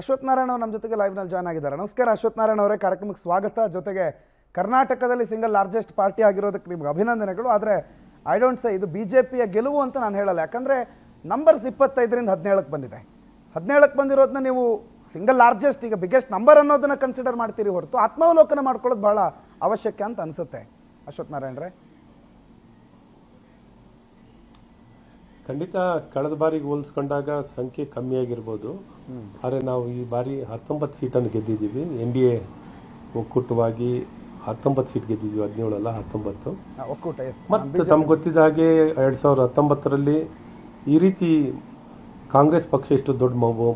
ಅಶ್ವತ್ಥನಾರಾಯಣ ನಾರಾಯಣ ಅವರು ನಮ್ಮ ಜೊತೆಗೆ ಲೈವ್ನಲ್ಲಿ ಜಾಯ್ನ್ ಆಗಿದ್ದಾರೆ ನಮಸ್ಕಾರ ಅಶ್ವತ್ಥನಾರಾಯಣ ನಾರಾಯಣ ಅವರೇ ಕಾರ್ಯಕ್ರಮಕ್ಕೆ ಸ್ವಾಗತ ಜೊತೆಗೆ ಕರ್ನಾಟಕದಲ್ಲಿ ಸಿಂಗಲ್ ಲಾರ್ಜೆಸ್ಟ್ ಪಾರ್ಟಿ ಆಗಿರೋದಕ್ಕೆ ನಿಮ್ಗೆ ಅಭಿನಂದನೆಗಳು ಆದರೆ ಐ ಡೋಂಟ್ ಸೇ ಇದು ಬಿ ಜೆ ಪಿಯ ಗೆಲುವು ಅಂತ ನಾನು ಹೇಳಲ್ಲ ಯಾಕಂದರೆ ನಂಬರ್ಸ್ ಇಪ್ಪತ್ತೈದರಿಂದ ಹದಿನೇಳಕ್ಕೆ ಬಂದಿದೆ ಹದಿನೇಳಕ್ಕೆ ಬಂದಿರೋದನ್ನ ನೀವು ಸಿಂಗಲ್ ಲಾರ್ಜೆಸ್ಟ್ ಈಗ ಬಿಗ್ಗೆಸ್ಟ್ ನಂಬರ್ ಅನ್ನೋದನ್ನು ಕನ್ಸಿಡರ್ ಮಾಡ್ತೀರಿ ಹೊರತು ಆತ್ಮಾವಲೋಕನ ಮಾಡ್ಕೊಳ್ಳೋದು ಭಾಳ ಅವಶ್ಯಕ ಅಂತ ಅನಿಸುತ್ತೆ ಅಶ್ವತ್ಥನಾರಾಯಣರೇ ಖಂಡಿತ ಕಳೆದ ಬಾರಿಗೆ ಹೋಲಿಸ್ಕೊಂಡಾಗ ಸಂಖ್ಯೆ ಕಮ್ಮಿ ಆಗಿರ್ಬೋದು ಆದರೆ ನಾವು ಈ ಬಾರಿ ಹತ್ತೊಂಬತ್ತು ಸೀಟನ್ನು ಗೆದ್ದಿದ್ದೀವಿ ಎನ್ ಡಿ ಎ ಒಕ್ಕೂಟವಾಗಿ ಹತ್ತೊಂಬತ್ತು ಸೀಟ್ ಗೆದ್ದಿದ್ವಿ ಹದಿನೇಳಲ್ಲ ಹತ್ತೊಂಬತ್ತು ಮತ್ತು ತಮ್ಗೆ ಗೊತ್ತಿದ್ದ ಹಾಗೆ ಎರಡು ಸಾವಿರದ ಹತ್ತೊಂಬತ್ತರಲ್ಲಿ ಈ ರೀತಿ ಕಾಂಗ್ರೆಸ್ ಪಕ್ಷ ಇಷ್ಟು ದೊಡ್ಡ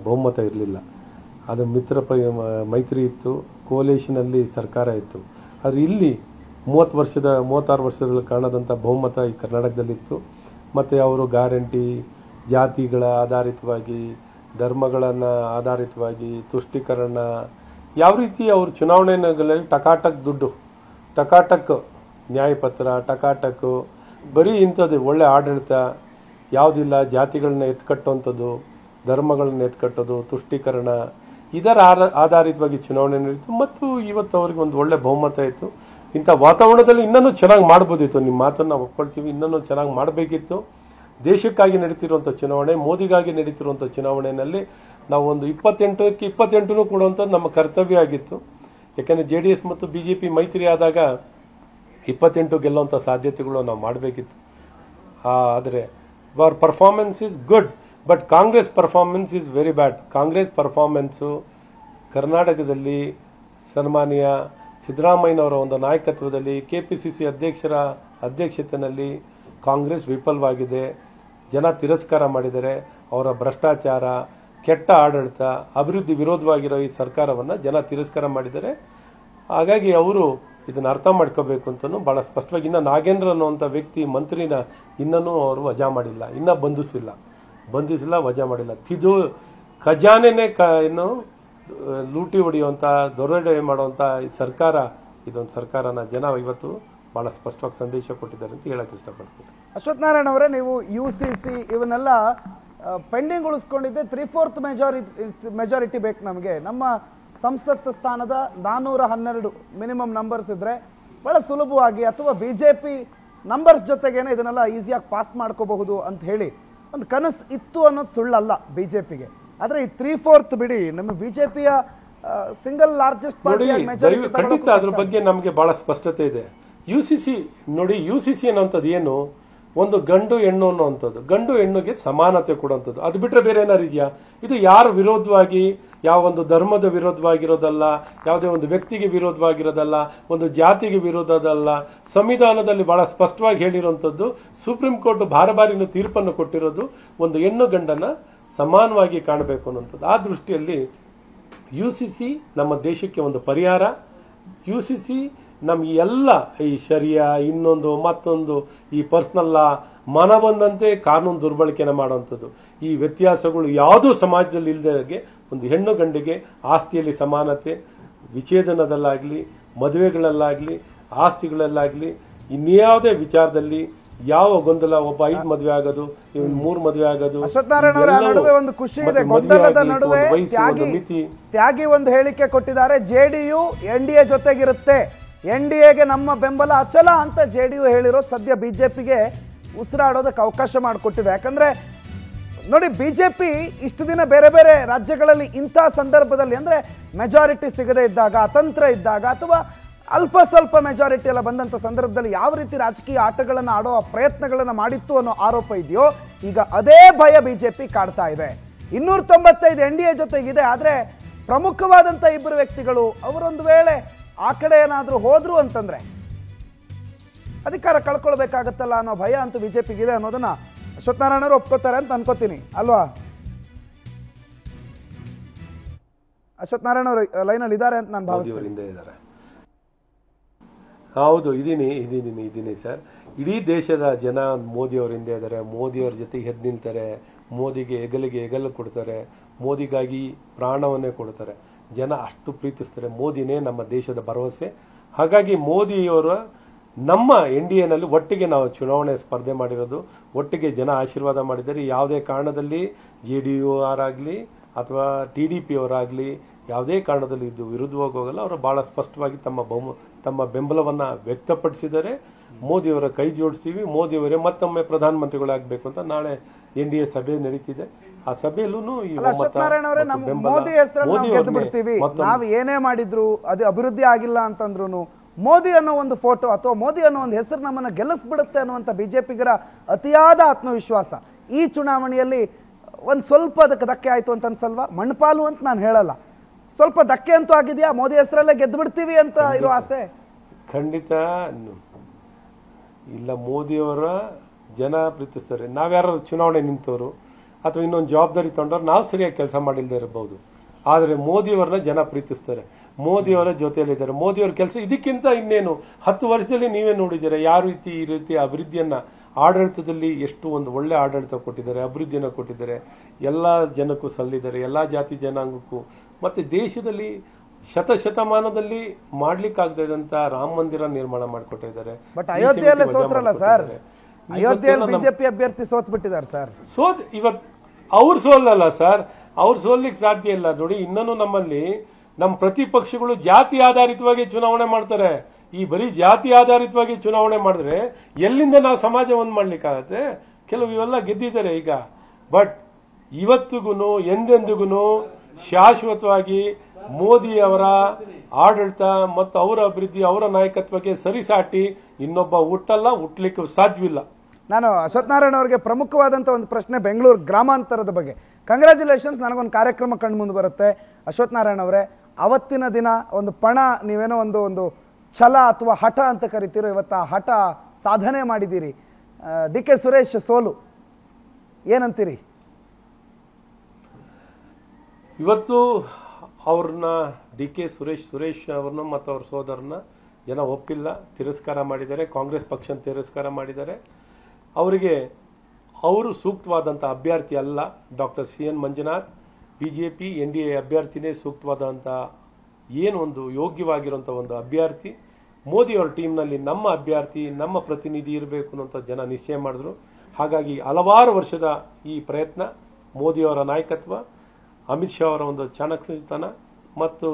ಬಹುಮತ ಇರಲಿಲ್ಲ ಅದು ಮಿತ್ರ ಮೈತ್ರಿ ಇತ್ತು ಕೋಲೇಷನಲ್ಲಿ ಸರ್ಕಾರ ಇತ್ತು ಆದರೆ ಇಲ್ಲಿ ಮೂವತ್ತು ವರ್ಷದ ಮೂವತ್ತಾರು ವರ್ಷದಲ್ಲಿ ಕಾಣದಂಥ ಬಹುಮತ ಈ ಕರ್ನಾಟಕದಲ್ಲಿತ್ತು ಮತ್ತು ಅವರು ಗ್ಯಾರಂಟಿ ಜಾತಿಗಳ ಆಧಾರಿತವಾಗಿ ಧರ್ಮಗಳನ್ನು ಆಧಾರಿತವಾಗಿ ತುಷ್ಟೀಕರಣ ಯಾವ ರೀತಿ ಅವರು ಚುನಾವಣೆಗಳಲ್ಲಿ ಟಕಾಟಕ್ ದುಡ್ಡು ಟಕಾಟಕ್ ನ್ಯಾಯಪತ್ರ ಟಕಾಟಕ್ ಬರೀ ಇಂಥದ್ದು ಒಳ್ಳೆ ಆಡಳಿತ ಯಾವುದಿಲ್ಲ ಜಾತಿಗಳನ್ನ ಎತ್ಕಟ್ಟುವಂಥದ್ದು ಧರ್ಮಗಳನ್ನ ಎತ್ಕಟ್ಟೋದು ತುಷ್ಟೀಕರಣ ಇದರ ಆಧಾರಿತವಾಗಿ ಚುನಾವಣೆ ನಡೀತು ಮತ್ತು ಇವತ್ತು ಅವ್ರಿಗೆ ಒಂದು ಒಳ್ಳೆ ಬಹುಮತ ಇತ್ತು ಇಂಥ ವಾತಾವರಣದಲ್ಲಿ ಇನ್ನೂ ಚೆನ್ನಾಗಿ ಮಾಡ್ಬೋದಿತ್ತು ನಿಮ್ಮ ಮಾತನ್ನು ನಾವು ಒಪ್ಕೊಳ್ತೀವಿ ಇನ್ನೂ ಚೆನ್ನಾಗಿ ಮಾಡಬೇಕಿತ್ತು ದೇಶಕ್ಕಾಗಿ ನಡೀತಿರುವಂಥ ಚುನಾವಣೆ ಮೋದಿಗಾಗಿ ನಡೀತಿರುವಂಥ ಚುನಾವಣೆಯಲ್ಲಿ ನಾವೊಂದು ಇಪ್ಪತ್ತೆಂಟಕ್ಕೆ ಇಪ್ಪತ್ತೆಂಟು ಕೊಡುವಂಥದ್ದು ನಮ್ಮ ಕರ್ತವ್ಯ ಆಗಿತ್ತು ಯಾಕೆಂದರೆ ಜೆ ಡಿ ಎಸ್ ಮತ್ತು ಬಿ ಜೆ ಪಿ ಮೈತ್ರಿ ಆದಾಗ ಇಪ್ಪತ್ತೆಂಟು ಗೆಲ್ಲುವಂಥ ಸಾಧ್ಯತೆಗಳು ನಾವು ಮಾಡಬೇಕಿತ್ತು ಆದರೆ our performance is good but Congress performance is very bad Congress performance ಕರ್ನಾಟಕದಲ್ಲಿ ಸನ್ಮಾನ್ಯ ಸಿದ್ದರಾಮಯ್ಯನವರ ಒಂದು ನಾಯಕತ್ವದಲ್ಲಿ ಕೆ ಅಧ್ಯಕ್ಷರ ಅಧ್ಯಕ್ಷತೆಯಲ್ಲಿ ಕಾಂಗ್ರೆಸ್ ವಿಫಲವಾಗಿದೆ ಜನ ತಿರಸ್ಕಾರ ಮಾಡಿದರೆ ಅವರ ಭ್ರಷ್ಟಾಚಾರ ಕೆಟ್ಟ ಆಡಳಿತ ಅಭಿವೃದ್ಧಿ ವಿರೋಧವಾಗಿರೋ ಈ ಸರ್ಕಾರವನ್ನು ಜನ ತಿರಸ್ಕಾರ ಮಾಡಿದರೆ ಹಾಗಾಗಿ ಅವರು ಇದನ್ನು ಅರ್ಥ ಮಾಡ್ಕೋಬೇಕು ಅಂತಲೂ ಭಾಳ ಸ್ಪಷ್ಟವಾಗಿ ಇನ್ನು ನಾಗೇಂದ್ರ ಅನ್ನುವಂಥ ವ್ಯಕ್ತಿ ಮಂತ್ರಿನ ಇನ್ನೂ ಅವರು ವಜಾ ಮಾಡಿಲ್ಲ ಇನ್ನೂ ಬಂಧಿಸಿಲ್ಲ ಬಂಧಿಸಿಲ್ಲ ವಜಾ ಮಾಡಿಲ್ಲ ತಿದು ಖಜಾನೆನೇ ಕ ಇನ್ನು ಲೂಟಿ ಹೊಡೆಯುವಂಥ ದೊರೆಡೆ ಮಾಡುವಂಥ ಸರ್ಕಾರ ಇದೊಂದು ಸರ್ಕಾರನ ಜನ ಇವತ್ತು ಭಾಳ ಸ್ಪಷ್ಟವಾಗಿ ಸಂದೇಶ ಕೊಟ್ಟಿದ್ದಾರೆ ಅಂತ ಹೇಳಕ್ಕೆ ಇಷ್ಟಪಡ್ತೀನಿ ಅಶ್ವಥ್ ನಾರಾಯಣ ಅವರೇ ನೀವು ಯು ಸಿ ಸಿ ಇವನ್ನೆಲ್ಲ ಪೆಂಡಿಂಗ್ ಉಳಿಸ್ಕೊಂಡಿದ್ದೆ ತ್ರೀ ಫೋರ್ತ್ ಮೆಜಾರಿಟಿ ಮೆಜಾರಿಟಿ ಬೇಕು ನಮಗೆ ನಮ್ಮ ಸಂಸತ್ ಸ್ಥಾನದ ನಾನ್ನೂರ ಹನ್ನೆರಡು ಮಿನಿಮಮ್ ನಂಬರ್ಸ್ ಇದ್ದರೆ ಭಾಳ ಸುಲಭವಾಗಿ ಅಥವಾ ಬಿ ಜೆ ಪಿ ನಂಬರ್ಸ್ ಜೊತೆಗೇನೆ ಇದನ್ನೆಲ್ಲ ಈಸಿಯಾಗಿ ಪಾಸ್ ಮಾಡ್ಕೋಬಹುದು ಅಂತ ಹೇಳಿ ಒಂದು ಕನಸು ಇತ್ತು ಅನ್ನೋದು ಸುಳ್ಳಲ್ಲ ಬಿ ಜೆ ಪಿಗೆ ಆದ್ರೆ ಈ ತ್ರೀ ಫೋರ್ತ್ ಬಿಡಿ ನಮ್ಮ ಬಿಜೆಪಿಯ ಸಿಂಗಲ್ ಲಾರ್ಜೆಸ್ಟ್ ಪಾರ್ಟಿ ಅದ್ರ ಬಗ್ಗೆ ನಮಗೆ ಬಹಳ ಸ್ಪಷ್ಟತೆ ಇದೆ ಯು ಸಿ ಸಿ ನೋಡಿ ಯು ಸಿ ಸಿ ಏನು ಒಂದು ಗಂಡು ಹೆಣ್ಣು ಅನ್ನುವಂಥದ್ದು ಗಂಡು ಹೆಣ್ಣುಗೆ ಸಮಾನತೆ ಕೊಡುವಂಥದ್ದು ಅದು ಬಿಟ್ಟರೆ ಬೇರೆ ಏನಾರು ಇದೆಯಾ ಇದು ಯಾರು ವಿರೋಧವಾಗಿ ಯಾವ ಒಂದು ಧರ್ಮದ ವಿರೋಧವಾಗಿರೋದಲ್ಲ ಯಾವುದೇ ಒಂದು ವ್ಯಕ್ತಿಗೆ ವಿರೋಧವಾಗಿರೋದಲ್ಲ ಒಂದು ಜಾತಿಗೆ ವಿರೋಧದಲ್ಲ ಸಂವಿಧಾನದಲ್ಲಿ ಬಹಳ ಸ್ಪಷ್ಟವಾಗಿ ಹೇಳಿರುವಂಥದ್ದು ಸುಪ್ರೀಂ ಕೋರ್ಟ್ ಬಾರ ಬಾರಿನ ತೀರ್ಪನ್ನು ಕೊಟ್ಟಿರೋದು ಒಂದು ಹೆಣ್ಣು ಗಂಡನ ಸಮಾನವಾಗಿ ಕಾಣಬೇಕು ಅನ್ನುವಂಥದ್ದು ಆ ದೃಷ್ಟಿಯಲ್ಲಿ ಯು ಸಿ ಸಿ ನಮ್ಮ ದೇಶಕ್ಕೆ ಒಂದು ಪರಿಹಾರ ಯು ಸಿ ಸಿ ನಮಗೆ ಎಲ್ಲ ಈ ಶರಿಯಾ ಇನ್ನೊಂದು ಮತ್ತೊಂದು ಈ ಪರ್ಸ್ನಲ್ಲ ಮನ ಬಂದಂತೆ ಕಾನೂನು ದುರ್ಬಳಕೆನ ಮಾಡುವಂಥದ್ದು ಈ ವ್ಯತ್ಯಾಸಗಳು ಯಾವುದೂ ಸಮಾಜದಲ್ಲಿ ಇಲ್ಲದಾಗೆ ಒಂದು ಹೆಣ್ಣು ಗಂಡಿಗೆ ಆಸ್ತಿಯಲ್ಲಿ ಸಮಾನತೆ ವಿಚ್ಛೇದನದಲ್ಲಾಗಲಿ ಮದುವೆಗಳಲ್ಲಾಗಲಿ ಆಸ್ತಿಗಳಲ್ಲಾಗಲಿ ಇನ್ಯಾವುದೇ ವಿಚಾರದಲ್ಲಿ ಯಾವ ಗೊಂದಲ ಒಬ್ಬ ಐದು ಮದುವೆ ಆಗೋದು ಮೂರು ಮದುವೆ ಆಗೋದು ನಡುವೆ ಒಂದು ಖುಷಿ ಇದೆ ಗೊಂದಲದ ನಡುವೆ ತ್ಯಾಗಿ ಒಂದು ಹೇಳಿಕೆ ಕೊಟ್ಟಿದ್ದಾರೆ ಯು ಎನ್ ಡಿ ಎ ಜೊತೆಗಿರುತ್ತೆ ಎನ್ ಡಿ ಎಗೆ ನಮ್ಮ ಬೆಂಬಲ ಅಚಲ ಅಂತ ಜೆ ಡಿ ಯು ಹೇಳಿರೋ ಸದ್ಯ ಬಿಜೆಪಿಗೆ ಉಸಿರಾಡೋದಕ್ಕೆ ಅವಕಾಶ ಮಾಡಿಕೊಟ್ಟಿದೆ ಯಾಕಂದ್ರೆ ನೋಡಿ ಬಿಜೆಪಿ ಇಷ್ಟು ದಿನ ಬೇರೆ ಬೇರೆ ರಾಜ್ಯಗಳಲ್ಲಿ ಇಂಥ ಸಂದರ್ಭದಲ್ಲಿ ಅಂದ್ರೆ ಮೆಜಾರಿಟಿ ಸಿಗದೇ ಇದ್ದಾಗ ಅತಂತ್ರ ಇದ್ದಾಗ ಅಥವಾ ಅಲ್ಪ ಸ್ವಲ್ಪ ಮೆಜಾರಿಟಿ ಎಲ್ಲ ಬಂದಂತ ಸಂದರ್ಭದಲ್ಲಿ ಯಾವ ರೀತಿ ರಾಜಕೀಯ ಆಟಗಳನ್ನು ಆಡೋ ಪ್ರಯತ್ನಗಳನ್ನು ಮಾಡಿತ್ತು ಅನ್ನೋ ಆರೋಪ ಇದೆಯೋ ಈಗ ಅದೇ ಭಯ ಬಿಜೆಪಿ ಕಾಡ್ತಾ ಇದೆ ಇನ್ನೂರ ತೊಂಬತ್ತೈದು ಎನ್ ಡಿ ಎ ಜೊತೆಗಿದೆ ಆದರೆ ಪ್ರಮುಖವಾದಂತ ಇಬ್ಬರು ವ್ಯಕ್ತಿಗಳು ಅವರೊಂದು ವೇಳೆ ಆ ಕಡೆ ಏನಾದರೂ ಹೋದ್ರು ಅಂತಂದ್ರೆ ಅಧಿಕಾರ ಕಳ್ಕೊಳ್ಬೇಕಾಗತ್ತಲ್ಲ ಅನ್ನೋ ಭಯ ಅಂತೂ ಬಿಜೆಪಿಗೆ ಇದೆ ಅನ್ನೋದನ್ನ ಅಶ್ವತ್ಥನಾರಾಯಣರು ಒಪ್ಕೋತಾರೆ ಅಂತ ಅನ್ಕೋತೀನಿ ಅಲ್ವಾ ಅಶ್ವತ್ಥನಾರಾಯಣ ಅವರು ಲೈನಲ್ಲಿ ಇದ್ದಾರೆ ಅಂತ ನಾನು ಭಾವಿಸ್ತೀನಿ ಹೌದು ಇದ್ದೀನಿ ಇದ್ದೀನಿ ಇದ್ದೀನಿ ಸರ್ ಇಡೀ ದೇಶದ ಜನ ಮೋದಿಯವ್ರ ಹಿಂದೆ ಇದ್ದಾರೆ ಮೋದಿಯವ್ರ ಜೊತೆಗೆ ಎದ್ದು ನಿಲ್ತಾರೆ ಮೋದಿಗೆ ಹೆಗಲಿಗೆ ಹೆಗಲು ಕೊಡ್ತಾರೆ ಮೋದಿಗಾಗಿ ಪ್ರಾಣವನ್ನೇ ಕೊಡ್ತಾರೆ ಜನ ಅಷ್ಟು ಪ್ರೀತಿಸ್ತಾರೆ ಮೋದಿನೇ ನಮ್ಮ ದೇಶದ ಭರವಸೆ ಹಾಗಾಗಿ ಮೋದಿಯವರ ನಮ್ಮ ಎನ್ ಡಿ ಎನಲ್ಲಿ ಒಟ್ಟಿಗೆ ನಾವು ಚುನಾವಣೆ ಸ್ಪರ್ಧೆ ಮಾಡಿರೋದು ಒಟ್ಟಿಗೆ ಜನ ಆಶೀರ್ವಾದ ಮಾಡಿದ್ದಾರೆ ಯಾವುದೇ ಕಾರಣದಲ್ಲಿ ಜೆ ಡಿ ಯು ಆರಾಗಲಿ ಅಥವಾ ಟಿ ಡಿ ಪಿ ಅವರಾಗಲಿ ಯಾವುದೇ ಕಾರಣದಲ್ಲಿ ಇದು ವಿರುದ್ಧವಾಗಿ ಹೋಗಲ್ಲ ಅವರು ಭಾಳ ಸ್ಪಷ್ಟವಾಗಿ ತಮ್ಮ ಬಹುಮ ತಮ್ಮ ಬೆಂಬಲವನ್ನ ವ್ಯಕ್ತಪಡಿಸಿದರೆ ಮೋದಿಯವರ ಕೈ ಜೋಡಿಸ್ತೀವಿ ಮೋದಿಯವರೇ ಮತ್ತೊಮ್ಮೆ ಪ್ರಧಾನಮಂತ್ರಿಗಳಾಗಬೇಕು ಅಂತ ನಾಳೆ ಎನ್ ಡಿ ಎ ಸಭೆ ನಡೀತಿದೆ ಆ ಸಭೆಯಲ್ಲೂ ಮೋದಿ ನಾವು ಏನೇ ಮಾಡಿದ್ರು ಅದು ಅಭಿವೃದ್ಧಿ ಆಗಿಲ್ಲ ಅಂತಂದ್ರು ಮೋದಿ ಅನ್ನೋ ಒಂದು ಫೋಟೋ ಅಥವಾ ಮೋದಿ ಅನ್ನೋ ಒಂದು ಹೆಸರು ನಮ್ಮನ್ನ ಗೆಲ್ಲಿಸ್ಬಿಡುತ್ತೆ ಅನ್ನುವಂತ ಬಿಜೆಪಿಗರ ಅತಿಯಾದ ಆತ್ಮವಿಶ್ವಾಸ ಈ ಚುನಾವಣೆಯಲ್ಲಿ ಒಂದ್ ಸ್ವಲ್ಪ ಅದಕ್ಕೆ ಧಕ್ಕೆ ಆಯಿತು ಅಂತ ಅನ್ಸಲ್ವಾ ಮಣ್ಪಾಲು ಅಂತ ನಾನು ಹೇಳಲ್ಲ ಸ್ವಲ್ಪ ಧಕ್ಕೆ ಅಂತೂ ಆಗಿದೆಯಾ ಮೋದಿ ಹೆಸರಲ್ಲೇ ಗೆದ್ದು ಬಿಡ್ತೀವಿ ಅಂತ ಇರೋ ಆಸೆ ಖಂಡಿತ ಇಲ್ಲ ಮೋದಿಯವರ ಜನ ಪ್ರೀತಿಸ್ತಾರೆ ನಾವ್ಯಾರು ಚುನಾವಣೆ ನಿಂತವರು ಅಥವಾ ಇನ್ನೊಂದು ಜವಾಬ್ದಾರಿ ತಗೊಂಡವ್ರು ನಾವು ಸರಿಯಾಗಿ ಕೆಲಸ ಮಾಡಿಲ್ಲದೆ ಇರಬಹುದು ಆದರೆ ಮೋದಿಯವ್ರನ್ನ ಜನ ಪ್ರೀತಿಸ್ತಾರೆ ಮೋದಿಯವರ ಜೊತೆಯಲ್ಲಿದ್ದಾರೆ ಮೋದಿಯವ್ರ ಕೆಲಸ ಇದಕ್ಕಿಂತ ಇನ್ನೇನು ಹತ್ತು ವರ್ಷದಲ್ಲಿ ನೀವೇ ನೋಡಿದ್ದೀರಾ ಯಾವ ರೀತಿ ಈ ರೀತಿ ಅಭಿವೃದ್ಧಿಯನ್ನ ಆಡಳಿತದಲ್ಲಿ ಎಷ್ಟು ಒಂದು ಒಳ್ಳೆ ಆಡಳಿತ ಕೊಟ್ಟಿದ್ದಾರೆ ಅಭಿವೃದ್ಧಿಯನ್ನು ಕೊಟ್ಟಿದ್ದಾರೆ ಎಲ್ಲ ಜನಕ್ಕೂ ಸಲ್ಲಿದ್ದಾರೆ ಎಲ್ಲ ಜಾತಿ ಜನಾಂಗಕ್ಕೂ ಮತ್ತು ದೇಶದಲ್ಲಿ ಶತಶತಮಾನದಲ್ಲಿ ಮಾಡ್ಲಿಕ್ಕಾಗದೇ ಇದ್ದಂತ ರಾಮ ಮಂದಿರ ನಿರ್ಮಾಣ ಮಾಡ್ಕೊಟ್ಟಿದ್ದಾರೆ ಬಟ್ ಸೋತ್ರಲ್ಲ ಸರ್ ಅಯೋಧ್ಯೆಯಲ್ಲಿ ಬಿಜೆಪಿ ಅಭ್ಯರ್ಥಿ ಸೋತ್ ಬಿಟ್ಟಿದ್ದಾರೆ ಸರ್ ಸೋತ್ ಇವತ್ತು ಅವ್ರು ಸೋಲಲ್ಲ ಸರ್ ಅವ್ರು ಸೋಲ್ಲಿಕ್ಕೆ ಸಾಧ್ಯ ಇಲ್ಲ ನೋಡಿ ಇನ್ನೂ ನಮ್ಮಲ್ಲಿ ನಮ್ಮ ಪ್ರತಿಪಕ್ಷಗಳು ಜಾತಿ ಆಧಾರಿತವಾಗಿ ಚುನಾವಣೆ ಮಾಡ್ತಾರೆ ಈ ಬರೀ ಜಾತಿ ಆಧಾರಿತವಾಗಿ ಚುನಾವಣೆ ಮಾಡಿದ್ರೆ ಎಲ್ಲಿಂದ ನಾವು ಸಮಾಜವನ್ನು ಮಾಡ್ಲಿಕ್ಕಾಗತ್ತೆ ಕೆಲವು ಇವೆಲ್ಲ ಗೆದ್ದಿದ್ದಾರೆ ಈಗ ಬಟ್ ಇವತ್ತಿಗೂ ಎಂದೆಂದಿಗೂ ಶಾಶ್ವತವಾಗಿ ಮೋದಿ ಅವರ ಆಡಳಿತ ಮತ್ತು ಅವರ ಅಭಿವೃದ್ಧಿ ಅವರ ನಾಯಕತ್ವಕ್ಕೆ ಸರಿಸಾಟಿ ಇನ್ನೊಬ್ಬ ಹುಟ್ಟಲ್ಲ ಹುಟ್ಟಲಿಕ್ಕೆ ಸಾಧ್ಯವಿಲ್ಲ ನಾನು ಅಶ್ವತ್ಥನಾರಾಯಣ ಅವರಿಗೆ ಪ್ರಮುಖವಾದಂಥ ಒಂದು ಪ್ರಶ್ನೆ ಬೆಂಗಳೂರು ಗ್ರಾಮಾಂತರದ ಬಗ್ಗೆ ಕಂಗ್ರ್ಯಾಚುಲೇಷನ್ಸ್ ನನಗೊಂದು ಕಾರ್ಯಕ್ರಮ ಕಣ್ಣು ಮುಂದೆ ಬರುತ್ತೆ ನಾರಾಯಣ ಅವರೇ ಅವತ್ತಿನ ದಿನ ಒಂದು ಪಣ ನೀವೇನೋ ಒಂದು ಒಂದು ಛಲ ಅಥವಾ ಹಠ ಅಂತ ಕರಿತೀರೋ ಇವತ್ತು ಆ ಹಠ ಸಾಧನೆ ಮಾಡಿದ್ದೀರಿ ಡಿ ಕೆ ಸುರೇಶ್ ಸೋಲು ಏನಂತೀರಿ ಇವತ್ತು ಅವ್ರನ್ನ ಡಿ ಕೆ ಸುರೇಶ್ ಸುರೇಶ್ ಅವ್ರನ್ನ ಮತ್ತು ಅವ್ರ ಸೋದರನ್ನ ಜನ ಒಪ್ಪಿಲ್ಲ ತಿರಸ್ಕಾರ ಮಾಡಿದ್ದಾರೆ ಕಾಂಗ್ರೆಸ್ ಪಕ್ಷನ ತಿರಸ್ಕಾರ ಮಾಡಿದ್ದಾರೆ ಅವರಿಗೆ ಅವರು ಸೂಕ್ತವಾದಂಥ ಅಭ್ಯರ್ಥಿ ಅಲ್ಲ doctor C N Manjunath B J P N D A ಅಭ್ಯರ್ಥಿನೇ ಸೂಕ್ತವಾದಂಥ ಏನು ಒಂದು ಯೋಗ್ಯವಾಗಿರುವಂಥ ಒಂದು ಅಭ್ಯರ್ಥಿ ಮೋದಿ ಟೀಮ್ನಲ್ಲಿ ನಮ್ಮ ಅಭ್ಯರ್ಥಿ ನಮ್ಮ ಪ್ರತಿನಿಧಿ ಇರಬೇಕು ಅನ್ನೋಂಥ ಜನ ನಿಶ್ಚಯ ಮಾಡಿದ್ರು ಹಾಗಾಗಿ ಹಲವಾರು ವರ್ಷದ ಈ ಪ್ರಯತ್ನ ಮೋದಿಯವರ ನಾಯಕತ್ವ ಅಮಿತ್ ಶಾ ಅವರ ಒಂದು ಚಾಣಕ್ಷತನ ಮತ್ತು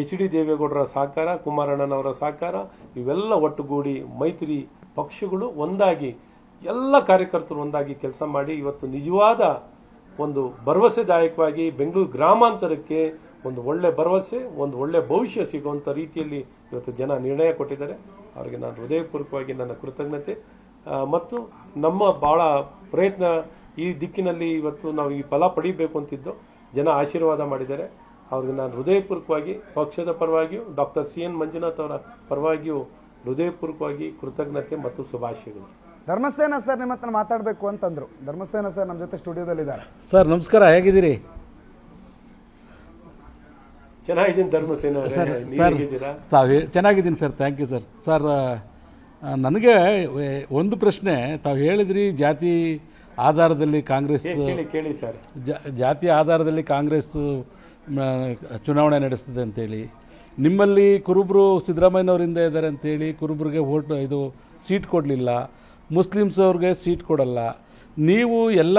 ಎಚ್ ಡಿ ದೇವೇಗೌಡರ ಸಹಕಾರ ಕುಮಾರಣ್ಣನವರ ಸಹಕಾರ ಇವೆಲ್ಲ ಒಟ್ಟುಗೂಡಿ ಮೈತ್ರಿ ಪಕ್ಷಗಳು ಒಂದಾಗಿ ಎಲ್ಲ ಕಾರ್ಯಕರ್ತರು ಒಂದಾಗಿ ಕೆಲಸ ಮಾಡಿ ಇವತ್ತು ನಿಜವಾದ ಒಂದು ಭರವಸೆದಾಯಕವಾಗಿ ಬೆಂಗಳೂರು ಗ್ರಾಮಾಂತರಕ್ಕೆ ಒಂದು ಒಳ್ಳೆ ಭರವಸೆ ಒಂದು ಒಳ್ಳೆ ಭವಿಷ್ಯ ಸಿಗುವಂಥ ರೀತಿಯಲ್ಲಿ ಇವತ್ತು ಜನ ನಿರ್ಣಯ ಕೊಟ್ಟಿದ್ದಾರೆ ಅವರಿಗೆ ನಾನು ಹೃದಯಪೂರ್ವಕವಾಗಿ ನನ್ನ ಕೃತಜ್ಞತೆ ಮತ್ತು ನಮ್ಮ ಭಾಳ ಪ್ರಯತ್ನ ಈ ದಿಕ್ಕಿನಲ್ಲಿ ಇವತ್ತು ನಾವು ಈ ಫಲ ಪಡಿಬೇಕು ಅಂತಿದ್ದು ಜನ ಆಶೀರ್ವಾದ ಮಾಡಿದ್ದಾರೆ ಅವ್ರಿಗೆ ನಾನು ಹೃದಯಪೂರ್ವಕವಾಗಿ ಪಕ್ಷದ ಪರವಾಗಿಯೂ ಡಾಕ್ಟರ್ ಸಿ ಎನ್ ಮಂಜುನಾಥ್ ಅವರ ಪರವಾಗಿಯೂ ಹೃದಯಪೂರ್ವಕವಾಗಿ ಕೃತಜ್ಞತೆ ಮತ್ತು ಶುಭಾಶಯಗಳು ಧರ್ಮಸೇನ ಸರ್ ನಿಮ್ಮ ಹತ್ರ ಮಾತಾಡಬೇಕು ಅಂತಂದ್ರು ಧರ್ಮಸೇನ ಸರ್ ನಮ್ಮ ಜೊತೆ ಸ್ಟುಡಿಯೋದಲ್ಲಿದ್ದಾರೆ ಸರ್ ನಮಸ್ಕಾರ ಹೇಗಿದ್ದೀರಿ ಚೆನ್ನಾಗಿದ್ದೀನಿ ಸರ್ ಸರ್ ತಾವು ಚೆನ್ನಾಗಿದ್ದೀನಿ sir thank you sir sir ನನಗೆ ಒಂದು ಪ್ರಶ್ನೆ ತಾವು ಹೇಳಿದ್ರಿ ಜಾತಿ ಆಧಾರದಲ್ಲಿ ಕಾಂಗ್ರೆಸ್ ಕೇಳಿ ಸರ್ ಜಾತಿಯ ಆಧಾರದಲ್ಲಿ ಕಾಂಗ್ರೆಸ್ ಚುನಾವಣೆ ನಡೆಸ್ತದೆ ಅಂತೇಳಿ ನಿಮ್ಮಲ್ಲಿ ಕುರುಬ್ರು ಸಿದ್ದರಾಮಯ್ಯನವರಿಂದ ಇದ್ದಾರೆ ಅಂತೇಳಿ ಕುರುಬರಿಗೆ ವೋಟ್ ಇದು ಸೀಟ್ ಕೊಡಲಿಲ್ಲ ಮುಸ್ಲಿಮ್ಸ್ ಅವ್ರಿಗೆ ಸೀಟ್ ಕೊಡಲ್ಲ ನೀವು ಎಲ್ಲ